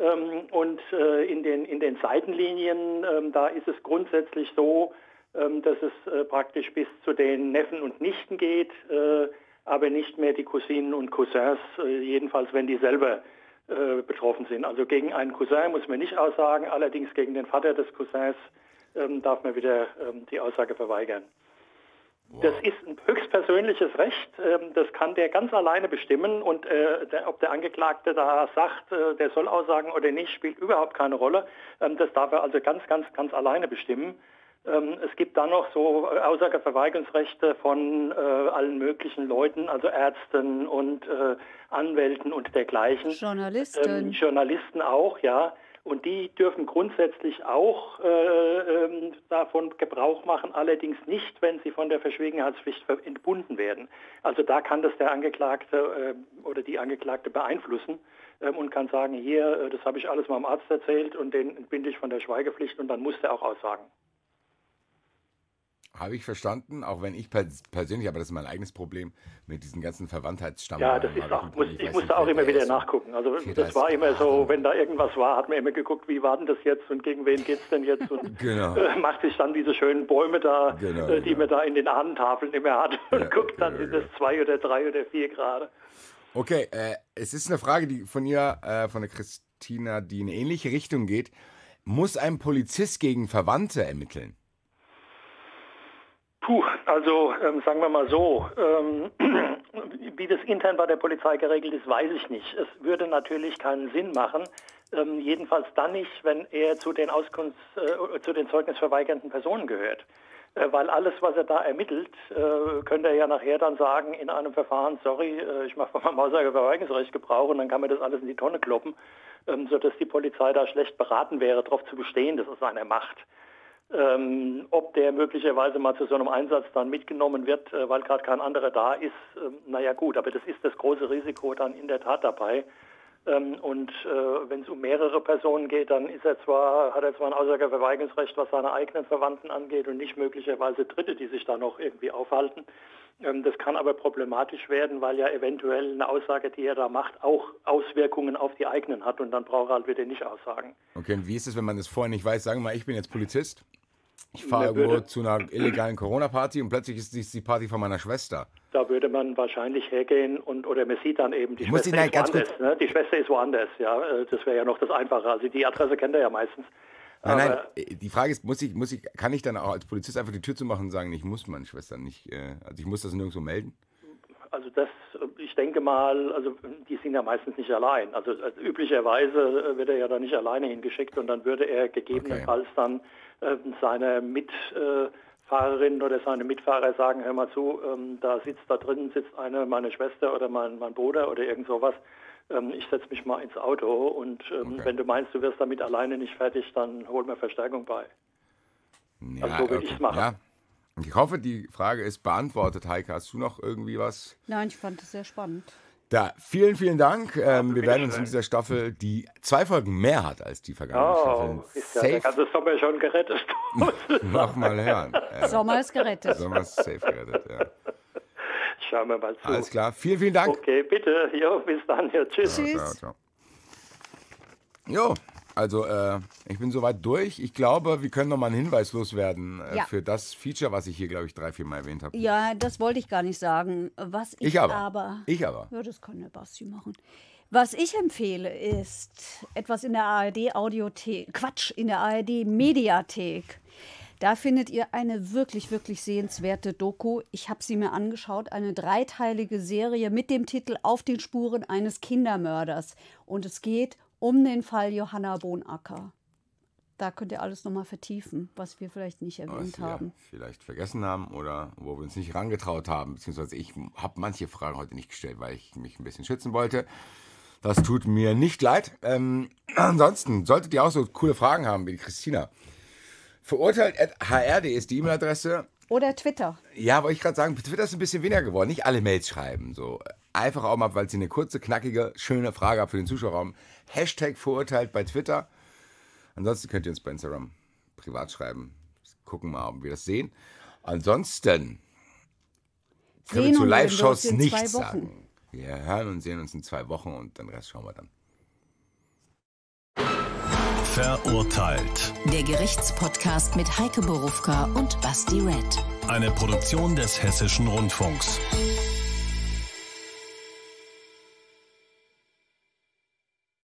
Ähm, und äh, in, den, in den Seitenlinien, ähm, da ist es grundsätzlich so, ähm, dass es äh, praktisch bis zu den Neffen und Nichten geht, äh, aber nicht mehr die Cousinen und Cousins, jedenfalls wenn die selber betroffen sind. Also gegen einen Cousin muss man nicht aussagen, allerdings gegen den Vater des Cousins ähm, darf man wieder ähm, die Aussage verweigern. Das ist ein höchstpersönliches Recht, ähm, das kann der ganz alleine bestimmen und äh, ob der Angeklagte da sagt, äh, der soll aussagen oder nicht, spielt überhaupt keine Rolle. Ähm, das darf er also ganz, ganz, ganz alleine bestimmen. Ähm, es gibt dann noch so äh, Aussageverweigerungsrechte von allen möglichen Leuten, also Ärzten und Anwälten und dergleichen. Journalisten. Journalisten auch, ja und die dürfen grundsätzlich auch äh, ähm, davon Gebrauch machen, allerdings nicht, wenn sie von der Verschwiegenheitspflicht entbunden werden. Also da kann das der Angeklagte äh, oder die Angeklagte beeinflussen ähm, und kann sagen, hier, äh, das habe ich alles meinem Arzt erzählt und den entbinde ich von der Schweigepflicht und dann muss der auch aussagen. Habe ich verstanden, auch wenn ich persönlich, aber das ist mein eigenes Problem mit diesen ganzen Verwandtheitsstamm. Ja, das ist auch, muss, ich, ich musste auch immer wieder nachgucken. Also das war immer so, also wenn da irgendwas war, hat man immer geguckt, wie war denn das jetzt und gegen wen geht es denn jetzt und [laughs] genau. äh, macht sich dann diese schönen Bäume da, genau, äh, die genau. man da in den Ahnentafeln immer hat und ja, guckt dann, genau, sind das zwei oder drei oder vier Grad. Okay, äh, es ist eine Frage, die von ihr, äh, von der Christina, die in eine ähnliche Richtung geht. Muss ein Polizist gegen Verwandte ermitteln? Puh, also ähm, sagen wir mal so, ähm, [clears throat] wie das intern bei der Polizei geregelt ist, weiß ich nicht. Es würde natürlich keinen Sinn machen, ähm, jedenfalls dann nicht, wenn er zu den Auskunfts-, äh, zu den zeugnisverweigernden Personen gehört. Äh, weil alles, was er da ermittelt, äh, könnte er ja nachher dann sagen in einem Verfahren, sorry, äh, ich mache von meinem Aussageverweigerungsrecht Gebrauch und dann kann man das alles in die Tonne kloppen, ähm, sodass die Polizei da schlecht beraten wäre, darauf zu bestehen, dass es einer macht. Ähm, ob der möglicherweise mal zu so einem Einsatz dann mitgenommen wird, äh, weil gerade kein anderer da ist, ähm, naja gut, aber das ist das große Risiko dann in der Tat dabei. Ähm, und äh, wenn es um mehrere Personen geht, dann ist er zwar, hat er zwar ein Aussageverweigerungsrecht, was seine eigenen Verwandten angeht und nicht möglicherweise Dritte, die sich da noch irgendwie aufhalten. Ähm, das kann aber problematisch werden, weil ja eventuell eine Aussage, die er da macht, auch Auswirkungen auf die eigenen hat und dann braucht er halt wieder nicht aussagen. Okay, und wie ist es, wenn man das vorher nicht weiß? Sagen wir mal, ich bin jetzt Polizist ich fahre irgendwo zu einer illegalen Corona-Party und plötzlich ist dies die Party von meiner Schwester. Da würde man wahrscheinlich hergehen und oder man sieht dann eben die ich Schwester muss ihn ist ganz woanders. Gut ne? Die Schwester ist woanders, ja. Äh, das wäre ja noch das Einfache. Also die Adresse kennt er ja meistens. Nein, Aber nein, äh, die Frage ist, muss ich, muss ich, kann ich dann auch als Polizist einfach die Tür zu machen und sagen, ich muss meine Schwester nicht, äh, also ich muss das nirgendwo melden? also das, ich denke mal, also die sind ja meistens nicht allein. Also, also üblicherweise wird er ja da nicht alleine hingeschickt und dann würde er gegebenenfalls okay. dann ähm, seine Mitfahrerinnen oder seine Mitfahrer sagen, hör mal zu, ähm, da sitzt da drinnen sitzt eine, meine Schwester oder mein, mein Bruder oder irgend sowas. Ähm, ich setze mich mal ins Auto und okay. wenn du meinst, du wirst damit alleine nicht fertig, dann hol mir Verstärkung bei. Ja, also so würde okay. ich es machen. Ja. Ich hoffe, die Frage ist beantwortet. Heike, hast du noch irgendwie was? Nein, ich fand es sehr spannend. Da, vielen, vielen Dank. Ähm, wir werden uns in dieser Staffel, die zwei Folgen mehr hat als die vergangene oh, Staffel. Ja, der ganze Sommer schon gerettet. [laughs] Mach mal hören. Ja. Sommer ist gerettet. Sommer ist safe gerettet, ja. Schauen wir mal zu. Alles klar, vielen, vielen Dank. Okay, bitte. Jo, bis dann. Ja, tschüss. tschüss. Ja, ciao. Jo, also äh, ich bin soweit durch. Ich glaube, wir können nochmal einen Hinweis loswerden äh, ja. für das Feature, was ich hier, glaube ich, drei, vier Mal erwähnt habe. Ja, das wollte ich gar nicht sagen. Was ich, ich aber, aber, Ich aber. Ja, das kann der Basti machen. Was ich empfehle, ist etwas in der ARD Audiothek, Quatsch, in der ARD Mediathek. Da findet ihr eine wirklich, wirklich sehenswerte Doku. Ich habe sie mir angeschaut, eine dreiteilige Serie mit dem Titel Auf den Spuren eines Kindermörders. Und es geht um den Fall Johanna Bohnacker. Da könnt ihr alles nochmal vertiefen, was wir vielleicht nicht erwähnt was haben. Vielleicht vergessen haben oder wo wir uns nicht herangetraut haben, beziehungsweise ich habe manche Fragen heute nicht gestellt, weil ich mich ein bisschen schützen wollte. Das tut mir nicht leid. Ähm, [clears throat] ansonsten solltet ihr auch so coole Fragen haben wie die Christina. Verurteilt.hr.de ist die E-Mail-Adresse. Oder Twitter. Ja, wollte ich gerade sagen, Twitter ist ein bisschen weniger geworden. Nicht alle Mails schreiben. So. Einfach auch mal, weil sie eine kurze, knackige, schöne Frage hat für den Zuschauerraum. Hashtag verurteilt bei Twitter. Ansonsten könnt ihr uns bei Instagram privat schreiben. Gucken mal, ob wir das sehen. Ansonsten können sehen wir zu Live-Shows nichts sagen. Wir hören und sehen uns in zwei Wochen und den Rest schauen wir dann. Verurteilt. Der Gerichtspodcast mit Heike Borufka und Basti Red. Eine Produktion des Hessischen Rundfunks.